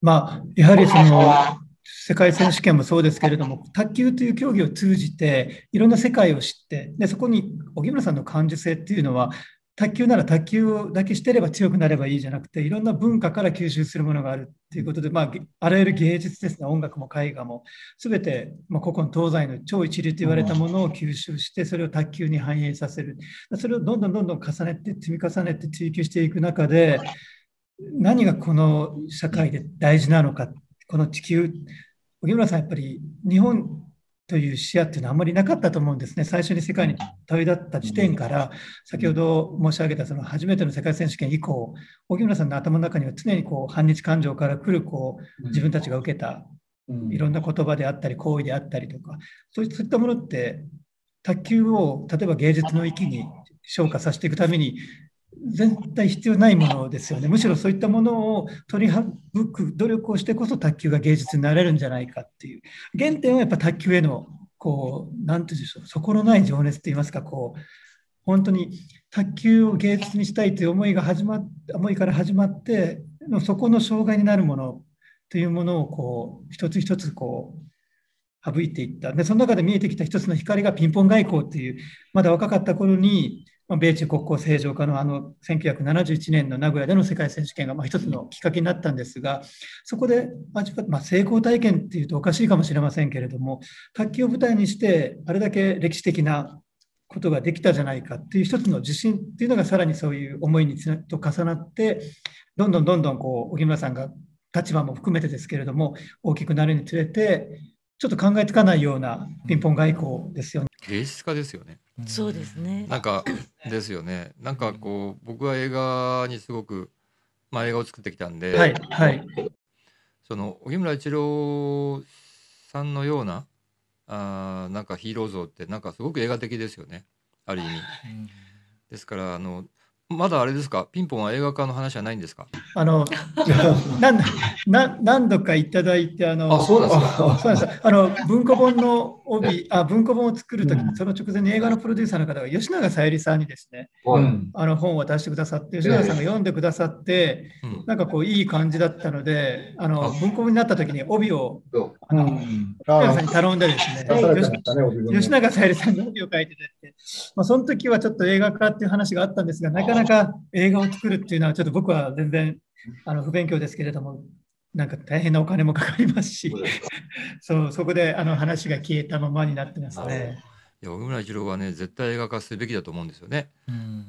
まあ、やはりその世界選手権もそうですけれども、卓球という競技を通じて、いろんな世界を知って、でそこに荻村さんの感受性っていうのは、卓球なら卓球だけしてれば強くなればいいじゃなくて、いろんな文化から吸収するものがあるっていうことで、まあ、あらゆる芸術ですね、音楽も絵画も、すべて、まあ、古今東西の超一流と言われたものを吸収して、それを卓球に反映させる。それをどんどんどんどん重ねて、積み重ねて追求していく中で、何がこの社会で大事なのかっこの地球、荻村さん、やっぱり日本という視野っていうのはあんまりなかったと思うんですね、最初に世界に旅立った時点から、先ほど申し上げたその初めての世界選手権以降、荻村さんの頭の中には常にこう反日感情から来るこう自分たちが受けたいろんな言葉であったり、行為であったりとか、そういったものって、卓球を例えば芸術の域に昇華させていくために、絶対必要ないものですよねむしろそういったものを取り省く努力をしてこそ卓球が芸術になれるんじゃないかっていう原点はやっぱ卓球へのこう何て言うんでしょう底のない情熱といいますかこう本当に卓球を芸術にしたいという思いが始ま思いから始まってのそこの障害になるものというものをこう一つ一つこう省いていったでその中で見えてきた一つの光がピンポン外交っていうまだ若かった頃に米中国交正常化のあの1971年の名古屋での世界選手権がまあ一つのきっかけになったんですが、そこで、まあ、成功体験っていうとおかしいかもしれませんけれども、卓球を舞台にして、あれだけ歴史的なことができたじゃないかっていう一つの自信っていうのが、さらにそういう思いにと重なって、どんどんどんどんこう荻村さんが立場も含めてですけれども、大きくなるにつれて、ちょっと考えつかないようなピンポン外交ですよね。芸術家ですよね。そうですね。なんかですよね。なんかこう僕は映画にすごくまあ映画を作ってきたんで、はいはい、その荻村一郎さんのようなあなんかヒーロー像ってなんかすごく映画的ですよね。ある意味。ですからあのまだあれですか、ピンポンは映画化の話はないんですか。あの、なん、何何度かいただいて、あの。あ、そうなんですか。あの、文庫本の帯、あ、文庫本を作る時、その直前に映画のプロデューサーの方が吉永小百合さんにですね。あの本を出してくださって、吉永さんが読んでくださって。なんかこう、いい感じだったので、あの、文庫本になった時に帯を。あの、吉永さんに頼んでですね。吉永小百合さんの帯を書いていただいて、まあ、その時はちょっと映画化っていう話があったんですが、なかなか。なか映画を作るっていうのは、ちょっと僕は全然あの不勉強ですけれども、なんか大変なお金もかかりますし、そうそこであの話が消えたままになってますね。いや小村一郎はね、絶対映画化すべきだと思うんですよね。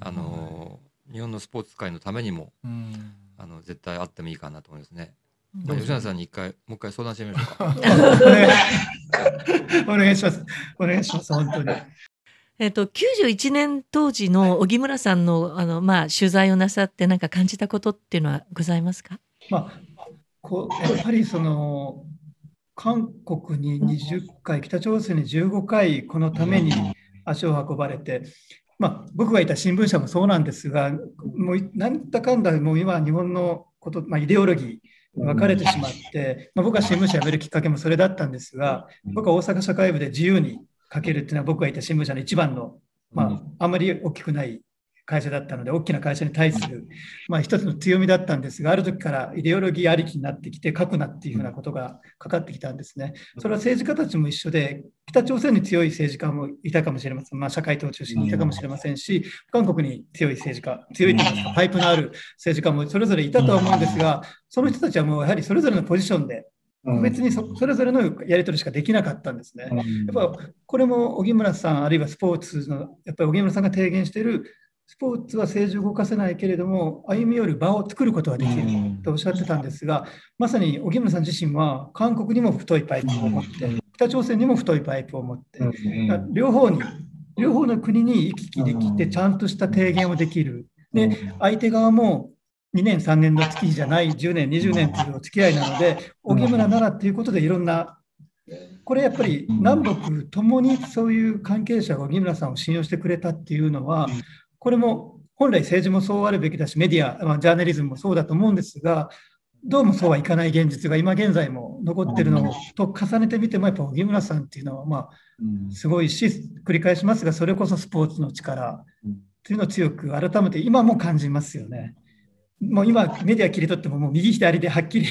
あの、日本のスポーツ界のためにも、あの絶対あってもいいかなと思いますね。まあ、吉永さんに一回、もう一回相談してみましょうか。お願いします。お願いします。本当に。えっと、91年当時の荻村さんのはい、あのまあ、取材をなさって何か感じたことっていうのはございますか、まあ、こうやっぱりその韓国に20回北朝鮮に15回このために足を運ばれて、まあ、僕がいた新聞社もそうなんですがもうなんだかんだもう今日本のこと、まあ、イデオロギー別れてしまって、まあ、僕は新聞社辞めるきっかけもそれだったんですが僕は大阪社会部で自由にかけるっていうのは僕がいた新聞社の一番の、まあ、あまり大きくない会社だったので、大きな会社に対する、まあ、一つの強みだったんですが、ある時からイデオロギーありきになってきて、書くなっていうふうなことがかかってきたんですね。それは政治家たちも一緒で、北朝鮮に強い政治家もいたかもしれません、まあ、社会党を中心にいたかもしれませんし、韓国に強い政治家、強いというか、パイプのある政治家もそれぞれいたとは思うんですが、その人たちはもうやはりそれぞれのポジションで別にそれぞれのやり取りしかできなかったんですね。やっぱこれも荻村さんあるいはスポーツのやっぱり荻村さんが提言しているスポーツは政治を動かせないけれども歩み寄る場を作ることはできるとおっしゃってたんですがまさに荻村さん自身は韓国にも太いパイプを持って北朝鮮にも太いパイプを持って両方に両方の国に行き来できてちゃんとした提言をできる。で相手側も2年、3年の月日じゃない、10年、20年というお付き合いなので、荻村奈良っていうことでいろんな、これやっぱり南北ともにそういう関係者が荻村さんを信用してくれたっていうのは、これも本来政治もそうあるべきだし、メディア、まあ、ジャーナリズムもそうだと思うんですが、どうもそうはいかない現実が今現在も残ってるのと重ねてみても、やっぱ荻村さんっていうのは、まあ、すごいし、繰り返しますが、それこそスポーツの力っていうのを強く改めて今も感じますよね。もう今メディア切り取ってももう右左ではっきり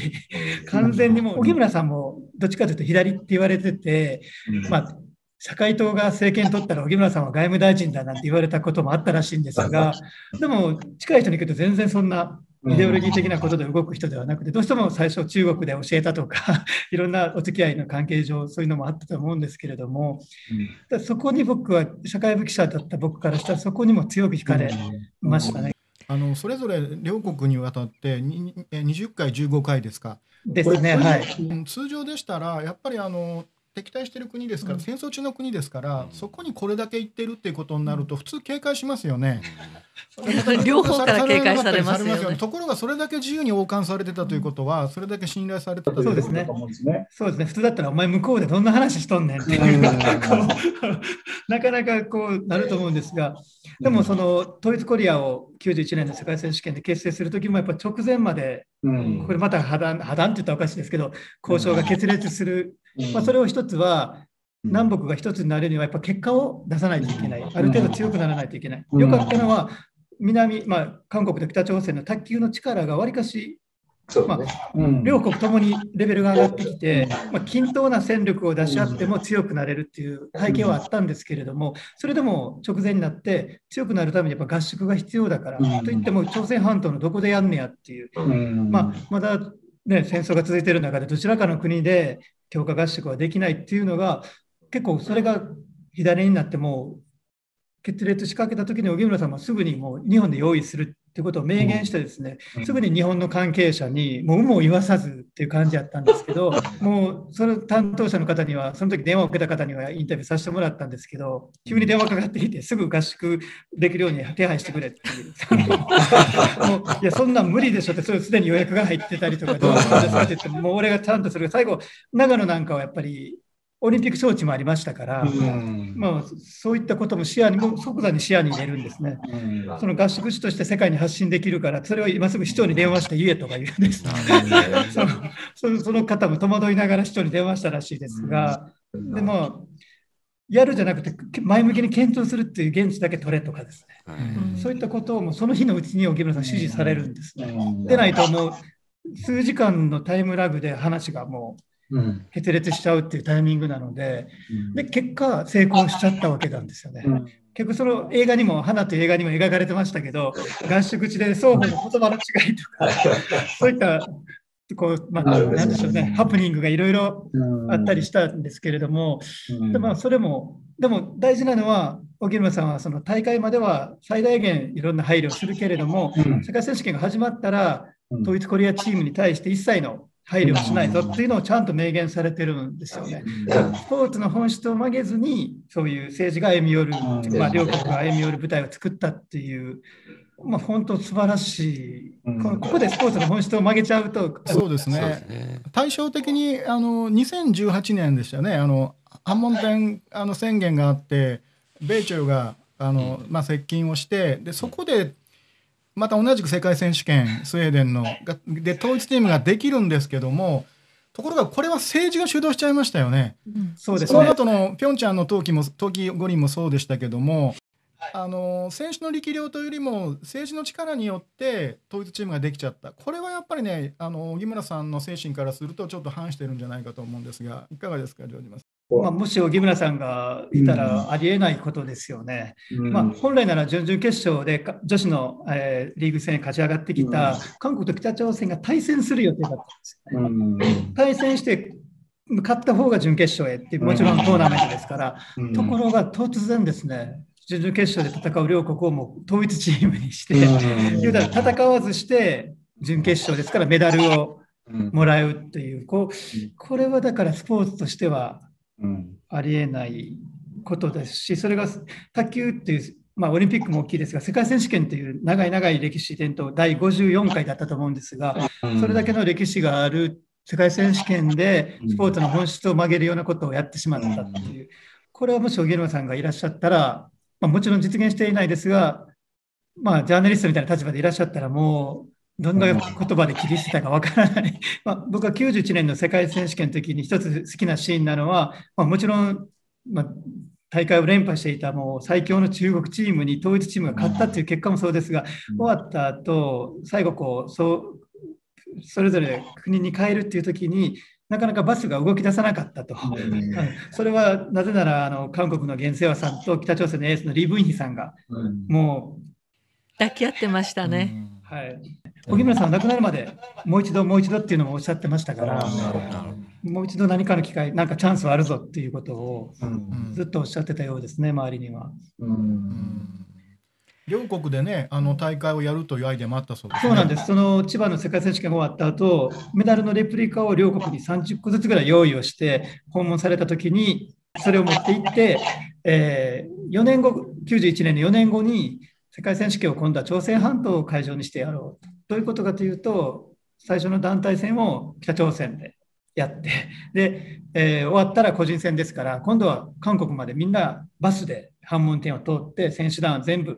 完全にもう荻村さんもどっちかというと左って言われてて、まあ、社会党が政権取ったら荻村さんは外務大臣だなんて言われたこともあったらしいんですがでも近い人に聞くと全然そんなイデオロギー的なことで動く人ではなくて、どうしても最初中国で教えたとか、いろんなお付き合いの関係上、そういうのもあったと思うんですけれども、そこに僕は、社会部記者だった僕からしたら、そこにも強く惹かれましたね。あのそれぞれ両国にわたって20回、15回ですか。ですね、はい、通常でしたら、やっぱりあの敵対してる国ですから、戦争中の国ですから、そこにこれだけ行ってるっていうことになると、普通警戒しますよね。両方から警戒されますよね。ところがそれだけ自由に王冠されてたということは、それだけ信頼されてたということですね。そうですね。普通だったら、お前向こうでどんな話しとんねんっていう、なかなかこうなると思うんですが、でもその統一コリアを91年の世界選手権で結成する時も、やっぱ直前まで、これまた破談破談って言ったらおかしいですけど、交渉が決裂する、まあ、それを一つは、南北が一つになれるにはやっぱ結果を出さないといけないある程度強くならないといけない。よかったのは南、まあ、韓国と北朝鮮の卓球の力がわりかし、ね、まあうん、両国ともにレベルが上がってきて、まあ、均等な戦力を出し合っても強くなれるっていう体験はあったんですけれども、それでも直前になって強くなるためにやっぱ合宿が必要だから、うん、といっても朝鮮半島のどこでやんねやっていう、うん、まあ、まだ、ね、戦争が続いている中でどちらかの国で強化合宿はできないっていうのが結構それが火種になっても決裂しかけた時に荻村さんもすぐにもう日本で用意するってことを明言してですね、うん、すぐに日本の関係者にもう有無を言わさずっていう感じやったんですけどもうその担当者の方にはその時電話を受けた方にはインタビューさせてもらったんですけど急に電話かかってきてすぐ合宿できるように手配してくれっていうもういやそんな無理でしょってそれすでに予約が入ってたりとかどうなんですかって言ってもう俺がちゃんとする最後長野なんかはやっぱりオリンピック招致もありましたから、まあ、そういったことも視野にも即座に視野に入れるんですね、その合宿地として世界に発信できるから、それを今すぐ市長に電話して言えとか言うんです、そのその方も戸惑いながら市長に電話したらしいですが、でも、やるじゃなくて、前向きに検討するっていう現地だけ取れとかですね、そういったことをもうその日のうちに荻村さん、指示されるんですね。でないと、もう数時間のタイムラグで話がもう。決裂しちゃうっていうタイミングなので、で結果成功しちゃったわけなんですよね。結局その映画にも「花」という映画にも描かれてましたけど合宿地で双方の言葉の違いとか そういったこう、まあ、なんでしょうねハプニングがいろいろあったりしたんですけれども、でまあ、それもでも大事なのは荻野さんはその大会までは最大限いろんな配慮をするけれども、世界選手権が始まったら統一コリアチームに対して一切の配慮しないぞっていうのをちゃんと明言されてるんですよね。スポーツの本質を曲げずに、そういう政治が歩み寄る、まあ、両国が歩み寄る舞台を作ったっていう、まあ、本当素晴らしい、うん、ここでスポーツの本質を曲げちゃうと、そうですね、ね対照的にあの2018年でしたね、あの反問店あの宣言があって、米朝があの、まあ、接近をしてで、そこでまた同じく世界選手権スウェーデンので統一チームができるんですけどもところがこれは政治が主導しちゃいましたよね。そうです、ね、その後のピョンチャンの冬季も冬季五輪もそうでしたけども、あの選手の力量というよりも政治の力によって統一チームができちゃった。これはやっぱりね、あの荻村さんの精神からするとちょっと反してるんじゃないかと思うんですが、いかがですか、ジョージマまあ、もし荻村さんがいたらありえないことですよね。うん、まあ、本来なら準々決勝で女子の、えー、リーグ戦に勝ち上がってきた韓国と北朝鮮が対戦する予定だったんですね。うん、対戦して勝った方が準決勝へってもちろんトーナメントですから、うん、ところが突然ですね準々決勝で戦う両国をもう統一チームにして、う戦わずして準決勝ですからメダルをもらうというこうこれはだからスポーツとしてはありえないことですし、それが卓球っていう、まあ、オリンピックも大きいですが、世界選手権という長い長い歴史伝統、第54回だったと思うんですが、それだけの歴史がある世界選手権でスポーツの本質を曲げるようなことをやってしまったっていう、これはもし荻野さんがいらっしゃったら、まあ、もちろん実現していないですが、まあ、ジャーナリストみたいな立場でいらっしゃったら、もうどんな言葉で切り捨てたかわからない、まあ、僕は91年の世界選手権の時に一つ好きなシーンなのは、まあ、もちろん、まあ、大会を連覇していたもう最強の中国チームに統一チームが勝ったという結果もそうですが、終わった後最後こうそうそれぞれ国に帰るっていう時になかなかバスが動き出さなかったと、それはなぜならあの韓国の源世和さんと北朝鮮のエースのリ・ブンヒさんがもう、抱き合ってましたね。はい木村さん亡くなるまでもう一度もう一度っていうのもおっしゃってましたから、もう一度何かの機会、何かチャンスはあるぞっていうことをずっとおっしゃってたようですね、周りには。両国でね、あの大会をやるというアイデアもあったそうです、ね、そうなんです、その千葉の世界選手権が終わった後メダルのレプリカを両国に30個ずつぐらい用意をして、訪問された時に、それを持って行って、えー、4年後、91年の4年後に、世界選手権を今度は朝鮮半島を会場にしてやろうと。どういうことかというと最初の団体戦を北朝鮮でやって で、えー、終わったら個人戦ですから今度は韓国までみんなバスで反問店を通って選手団全部、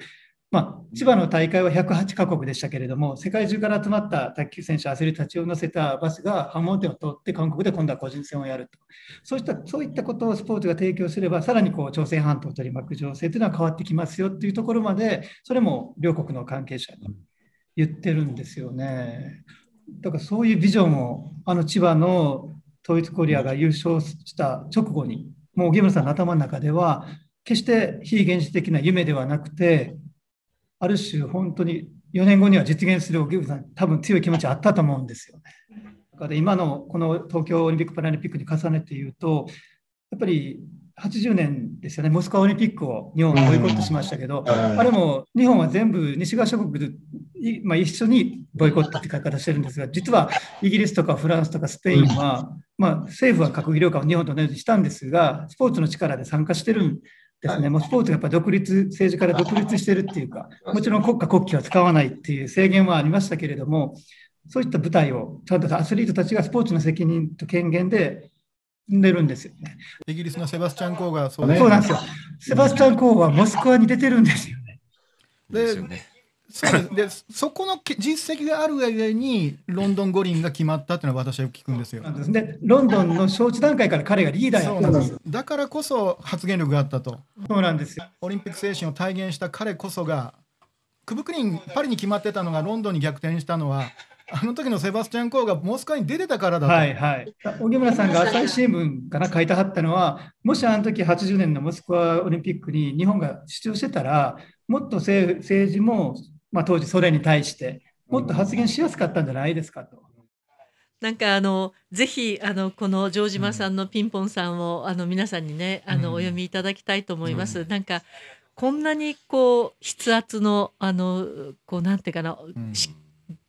まあ、千葉の大会は108カ国でしたけれども世界中から集まった卓球選手アスリートたちを乗せたバスが反問店を通って韓国で今度は個人戦をやるとそうしたそういったことをスポーツが提供すればさらにこう朝鮮半島を取り巻く情勢というのは変わってきますよというところまでそれも両国の関係者に。言ってるんですよね。だからそういうビジョンをあの千葉の統一コリアが優勝した直後にもう荻村さんの頭の中では決して非現実的な夢ではなくてある種本当に4年後には実現する荻村さん多分強い気持ちあったと思うんですよね。だから今のこの東京オリンピック・パラリンピックに重ねて言うとやっぱり80年ですよね、モスクワオリンピックを日本はボイコットしましたけど、あれも日本は全部西側諸国で、まあ、一緒にボイコットって書き方してるんですが、実はイギリスとかフランスとかスペインは、まあ、政府は核医療解を日本と同じにしたんですが、スポーツの力で参加してるんですね、もうスポーツがやっぱ独立、政治から独立してるっていうか、もちろん国家、国旗は使わないっていう制限はありましたけれども、そういった舞台を、ちゃんとアスリートたちがスポーツの責任と権限でんでるんですよね。イギリスのセバスチャン・コーがそう,、ね、そうなんですよ。セバスチャン・コーはモスクワに出てるんですよね。で、ね、そでそこの実績がある上にロンドン五輪が決まったっていうのは私はよく聞くんですよ。でロンドンの招致段階から彼がリーダーやったんですだからこそ発言力があったと。そうなんですよオリンピック精神を体現した彼こそがクブクリンパリに決まってたのがロンドンに逆転したのはあの時のセバスチャン・コーがモスクワに出てたからだと。はいはい。荻村さんが朝日新聞から書いてはったのは、もしあの時80年のモスクワオリンピックに日本が主張してたら、もっと政治も、まあ、当時ソ連に対してもっと発言しやすかったんじゃないですかと。なんかあのぜひあのこの城島さんのピンポンさんを、あの皆さんにねあの、お読みいただきたいと思います。うんなんかこんなにこう筆圧のあのこうなんていうかな、うん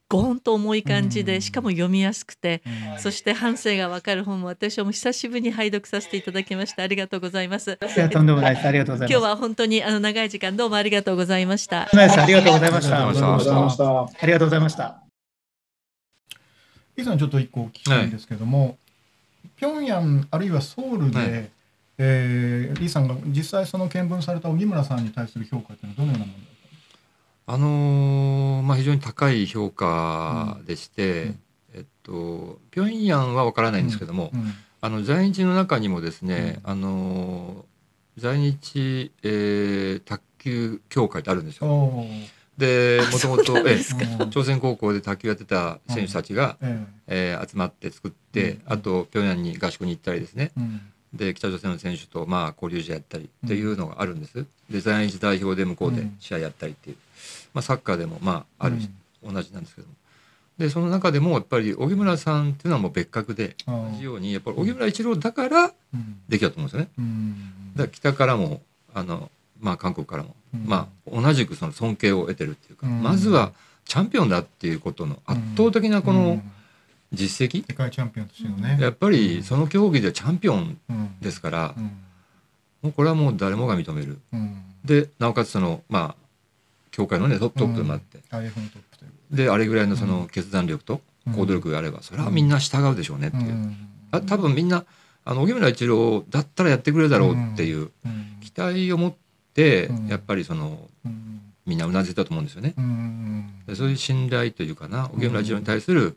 ごほんと重い感じで、しかも読みやすくて、そして反省がわかる本も私はもう久しぶりに拝読させていただきましたありがとうございますいやとんでもないですありがとうございます今日は本当にあの長い時間どうもありがとうございましたありがとうございましたありがとうございましたありがとうございました以前ちょっと一個お聞きたいんですけども、平壌あるいはソウルで、はい、えー、李さんが実際その見聞された荻村さんに対する評価というのはどのようなものあのーまあ、非常に高い評価でして、うんえっと、平壌は分からないんですけども、うんうん、あの在日の中にもですね、あのー、在日、えー、卓球協会ってあるんですよ。でもともと朝鮮高校で卓球やってた選手たちが、うん、えー、集まって作って、あと平壌に合宿に行ったりですね、で北朝鮮の選手とまあ交流試合やったりっていうのがあるんです。で在日代表で向こうで試合やったりっていう。まあ、サッカーでもまあある、うん、同じなんですけどもでその中でもやっぱり荻村さんっていうのはもう別格で同じようにやっぱり荻村一郎だからできたと思うんですよね。うん、だから北からもあの、まあ、韓国からも、うん、まあ、同じくその尊敬を得てるっていうか、まずはチャンピオンだっていうことの圧倒的なこの実績、世界チャンピオンとしてのねやっぱりその競技でチャンピオンですから、もうこれはもう誰もが認める、でなおかつそのまあ協会のねトップまって、であれぐらいのその決断力と行動力があれば、それはみんな従うでしょうねっていう、あ多分みんなあの荻村一郎だったらやってくれるだろうっていう期待を持ってやっぱりその、みんなうなずいたと思うんですよね、そういう信頼というかな荻村一郎に対する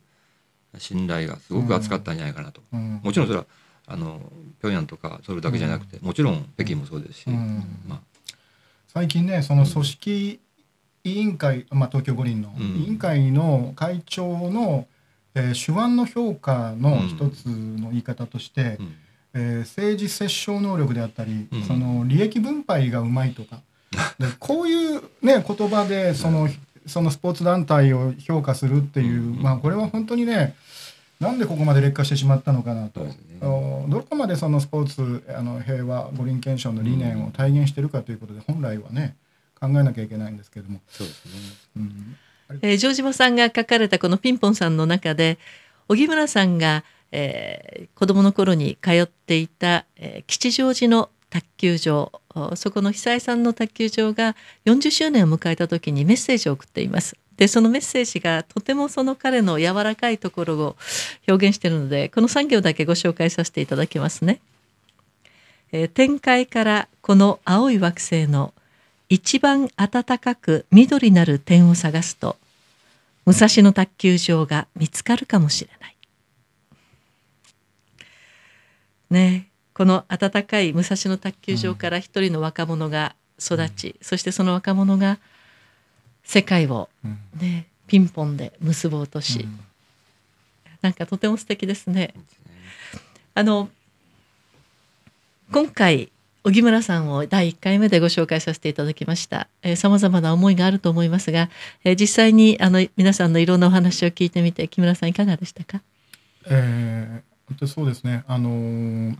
信頼がすごく厚かったんじゃないかなと、もちろんそれはあの平壌とかそれだけじゃなくて、もちろん北京もそうですし、まあ、最近ねその組織委員会、まあ、東京五輪の、委員会の会長の、えー、手腕の評価の一つの言い方として、えー、政治折衝能力であったり、その利益分配がうまいとか こういう、ね、言葉でそのそのスポーツ団体を評価するっていう、まあ、これは本当にねなんでここまで劣化してしまったのかなと、ね、どこまでそのスポーツあの平和五輪憲章の理念を体現してるかということで本来はね、考えなきゃいけないんですけれども。そうですね、うんえー、城島さんが書かれたこのピンポンさんの中で荻村さんが、えー、子供の頃に通っていた、えー、吉祥寺の卓球場そこの久江さんの卓球場が40周年を迎えた時にメッセージを送っています。でそのメッセージがとてもその彼の柔らかいところを表現しているのでこの3行だけご紹介させていただきますね。えー、展開からこの青い惑星の「一番暖かく緑なる点を探すと武蔵野卓球場が見つかるかもしれない。ねこの暖かい武蔵野卓球場から一人の若者が育ち、うん、そしてその若者が世界をね、うん、ピンポンで結ぼうとし、うん、なんかとても素敵ですね。あの今回荻村さんを第1回目でご紹介させていただきましたさまざまな思いがあると思いますが、えー、実際にあの皆さんのいろんなお話を聞いてみて木村さんいかがでしたか、えー、そうですねあのー、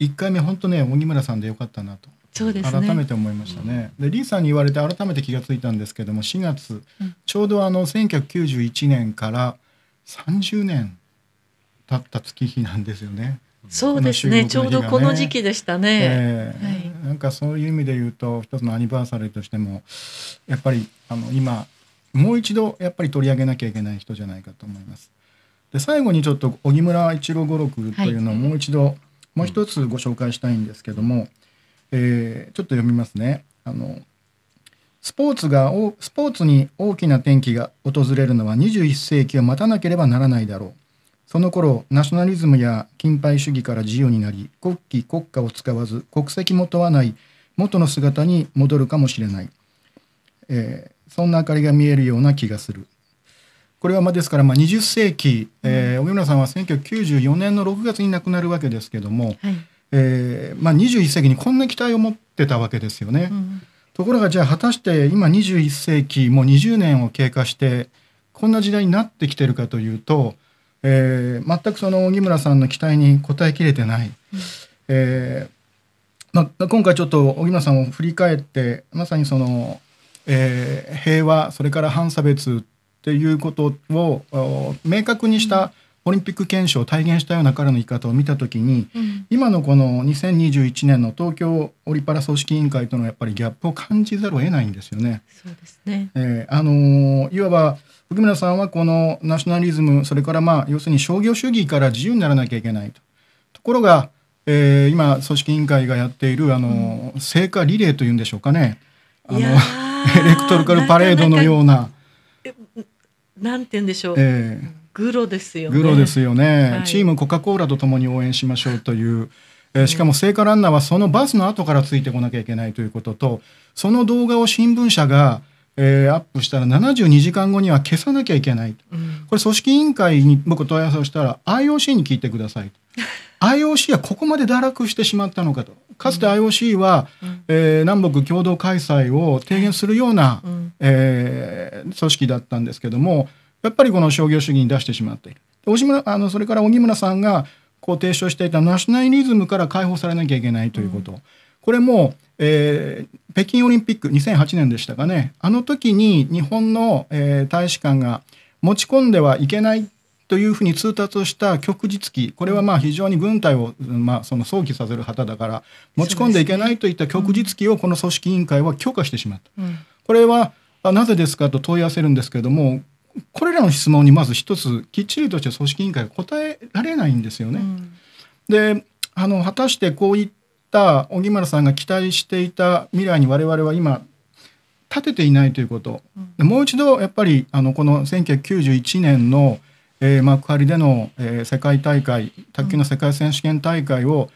1回目本当ね荻村さんでよかったなとそうですね、改めて思いましたね。で李さんに言われて改めて気が付いたんですけども4月、ちょうどあの1991年から30年経った月日なんですよね。そうですね、ね、ちょうどこの時期でしたね、えーはい、なんかそういう意味で言うと一つのアニバーサリーとしてもやっぱりあの今もう一度やっぱり取り上げなきゃいけない人じゃないかと思います。で最後にちょっと荻村一郎五六というのをもう一度、はい、もう一つご紹介したいんですけども、うん、えー、ちょっと読みますね。あのスポーツがスポーツに大きな転機が訪れるのは21世紀を待たなければならないだろう。その頃ナショナリズムや金牌主義から自由になり国旗国家を使わず国籍も問わない元の姿に戻るかもしれない、えー、そんな明かりが見えるような気がするこれはまあですからまあ20世紀、えー、荻村さんは1994年の6月に亡くなるわけですけども、はい、えー、まあ、21世紀にこんな期待を持ってたわけですよね。うん、ところがじゃあ果たして今21世紀もう20年を経過してこんな時代になってきてるかというとえー、全くその荻村さんの期待に応えきれてない、うん、えー、まあ、今回ちょっと荻村さんを振り返ってまさにその、えー、平和それから反差別っていうことを明確にしたオリンピック憲章を体現したような彼の言い方を見た時に、うん、今のこの2021年の東京オリパラ組織委員会とのやっぱりギャップを感じざるを得ないんですよね。そうですね、えー、あのいわば福村さんはこのナショナリズムそれからまあ要するに商業主義から自由にならなきゃいけないと。ところが、えー、今組織委員会がやっているあの、聖火リレーというんでしょうかねあの エレクトリカルパレードのような。なんて言うんでしょう、えー、グロですよね。グロですよね、はい、チームコカ・コーラとともに応援しましょうという。えー、しかも聖火ランナーはそのバスの後からついてこなきゃいけないということとその動画を新聞社がえー、アップしたら72時間後には消さなきゃいけない、うん、これ組織委員会に僕問い合わせをしたら IOC に聞いてください IOC はここまで堕落してしまったのかとかつて IOC は、うん、えー、南北共同開催を提言するような、うん、えー、組織だったんですけどもやっぱりこの商業主義に出してしまっている。大島あのそれから荻村さんがこう提唱していたナショナリズムから解放されなきゃいけないということ、これもえー、北京オリンピック2008年でしたかねあの時に日本の、えー、大使館が持ち込んではいけないというふうに通達をした旭日旗これはまあ非常に軍隊を、まあ、その想起させる旗だから持ち込んでいけないといった旭日旗をこの組織委員会は許可してしまった。うん、これはなぜですかと問い合わせるんですけどもこれらの質問にまず一つきっちりとして組織委員会が答えられないんですよね。うん、であの果たしてこういっった荻村さんが期待していた未来に我々は今立てていないということ、うん、もう一度やっぱりあのこの1991年の、えー、幕張での、えー、世界大会卓球の世界選手権大会を、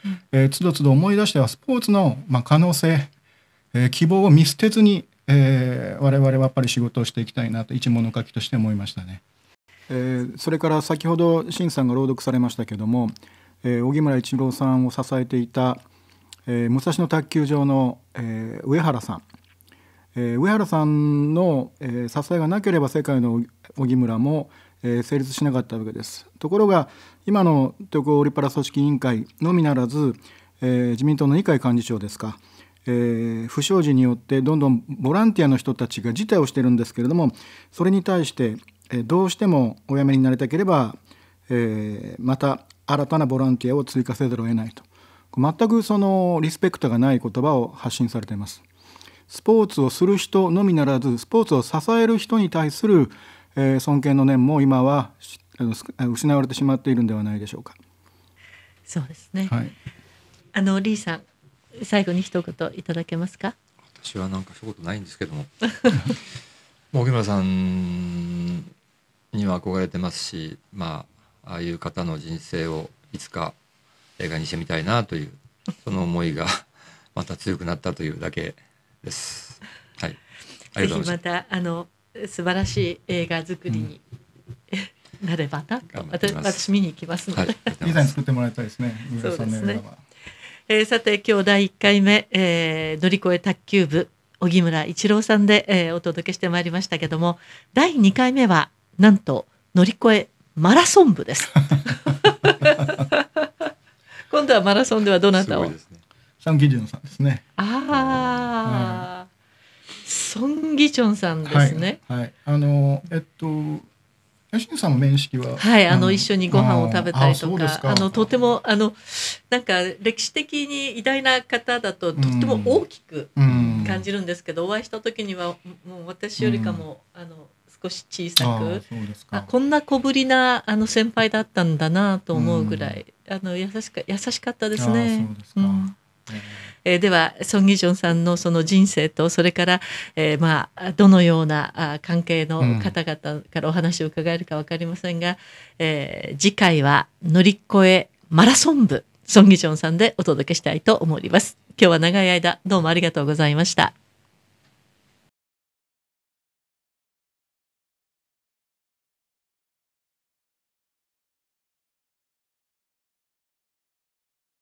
つどつど思い出してはスポーツの、まあ、可能性、えー、希望を見捨てずに、えー、我々はやっぱり仕事をしていきたいなと一物書きとして思いましたね。えー、それから先ほど新さんが朗読されましたけども、えー、荻村一郎さんを支えていたえー、武蔵野卓球場の、えー、上原さん、えー、上原さんの、えー、支えがなければ世界の荻村も、えー、成立しなかったわけですところが今の東京オリパラ組織委員会のみならず、えー、自民党の二階幹事長ですか、えー、不祥事によってどんどんボランティアの人たちが辞退をしてるんですけれどもそれに対して、えー、どうしてもお辞めになりたければ、えー、また新たなボランティアを追加せざるを得ないと。全くそのリスペクトがない言葉を発信されていますスポーツをする人のみならずスポーツを支える人に対する、えー、尊敬の念も今は失われてしまっているんではないでしょうかそうですね、はい、あのリーさん最後に一言いただけますか私はなんかことないんですけども木 村さんには憧れてますしまあああいう方の人生をいつか映画にしてみたいなというその思いが また強くなったというだけです。はい、ぜひまたあの素晴らしい映画作りに、うん、なればな私私見に行きますので、はい、以 前作ってもらいたいですね三浦さんの映画は。ねえー、さて今日第一回目、えー、乗り越え卓球部荻村一郎さんで、えー、お届けしてまいりましたけども第二回目はなんと乗り越えマラソン部です。今度はマラソンではどなたを。すソンギジョンさんですね。ああ、ソンギジョンさんですね。はい、あの、えっと。吉野さんの面識は、はい、あの一緒にご飯を食べたりとかあのとてもあのなんか歴史的に偉大な方だととっても大きく感じるんですけど、お会いした時にはもう私よりかも、あの少し小さくあこんな小ぶりなあの先輩だったんだなと思うぐらい、うん、あの優しか優しかったですね。えー、ではソン・ギジョンさんのその人生とそれから、えー、まあ、どのようなあ関係の方々からお話を伺えるか分かりませんが、うん、えー、次回は「乗り越えマラソン部」ソン・ギジョンさんでお届けしたいと思います。今日は長い間どうもありがとうございました。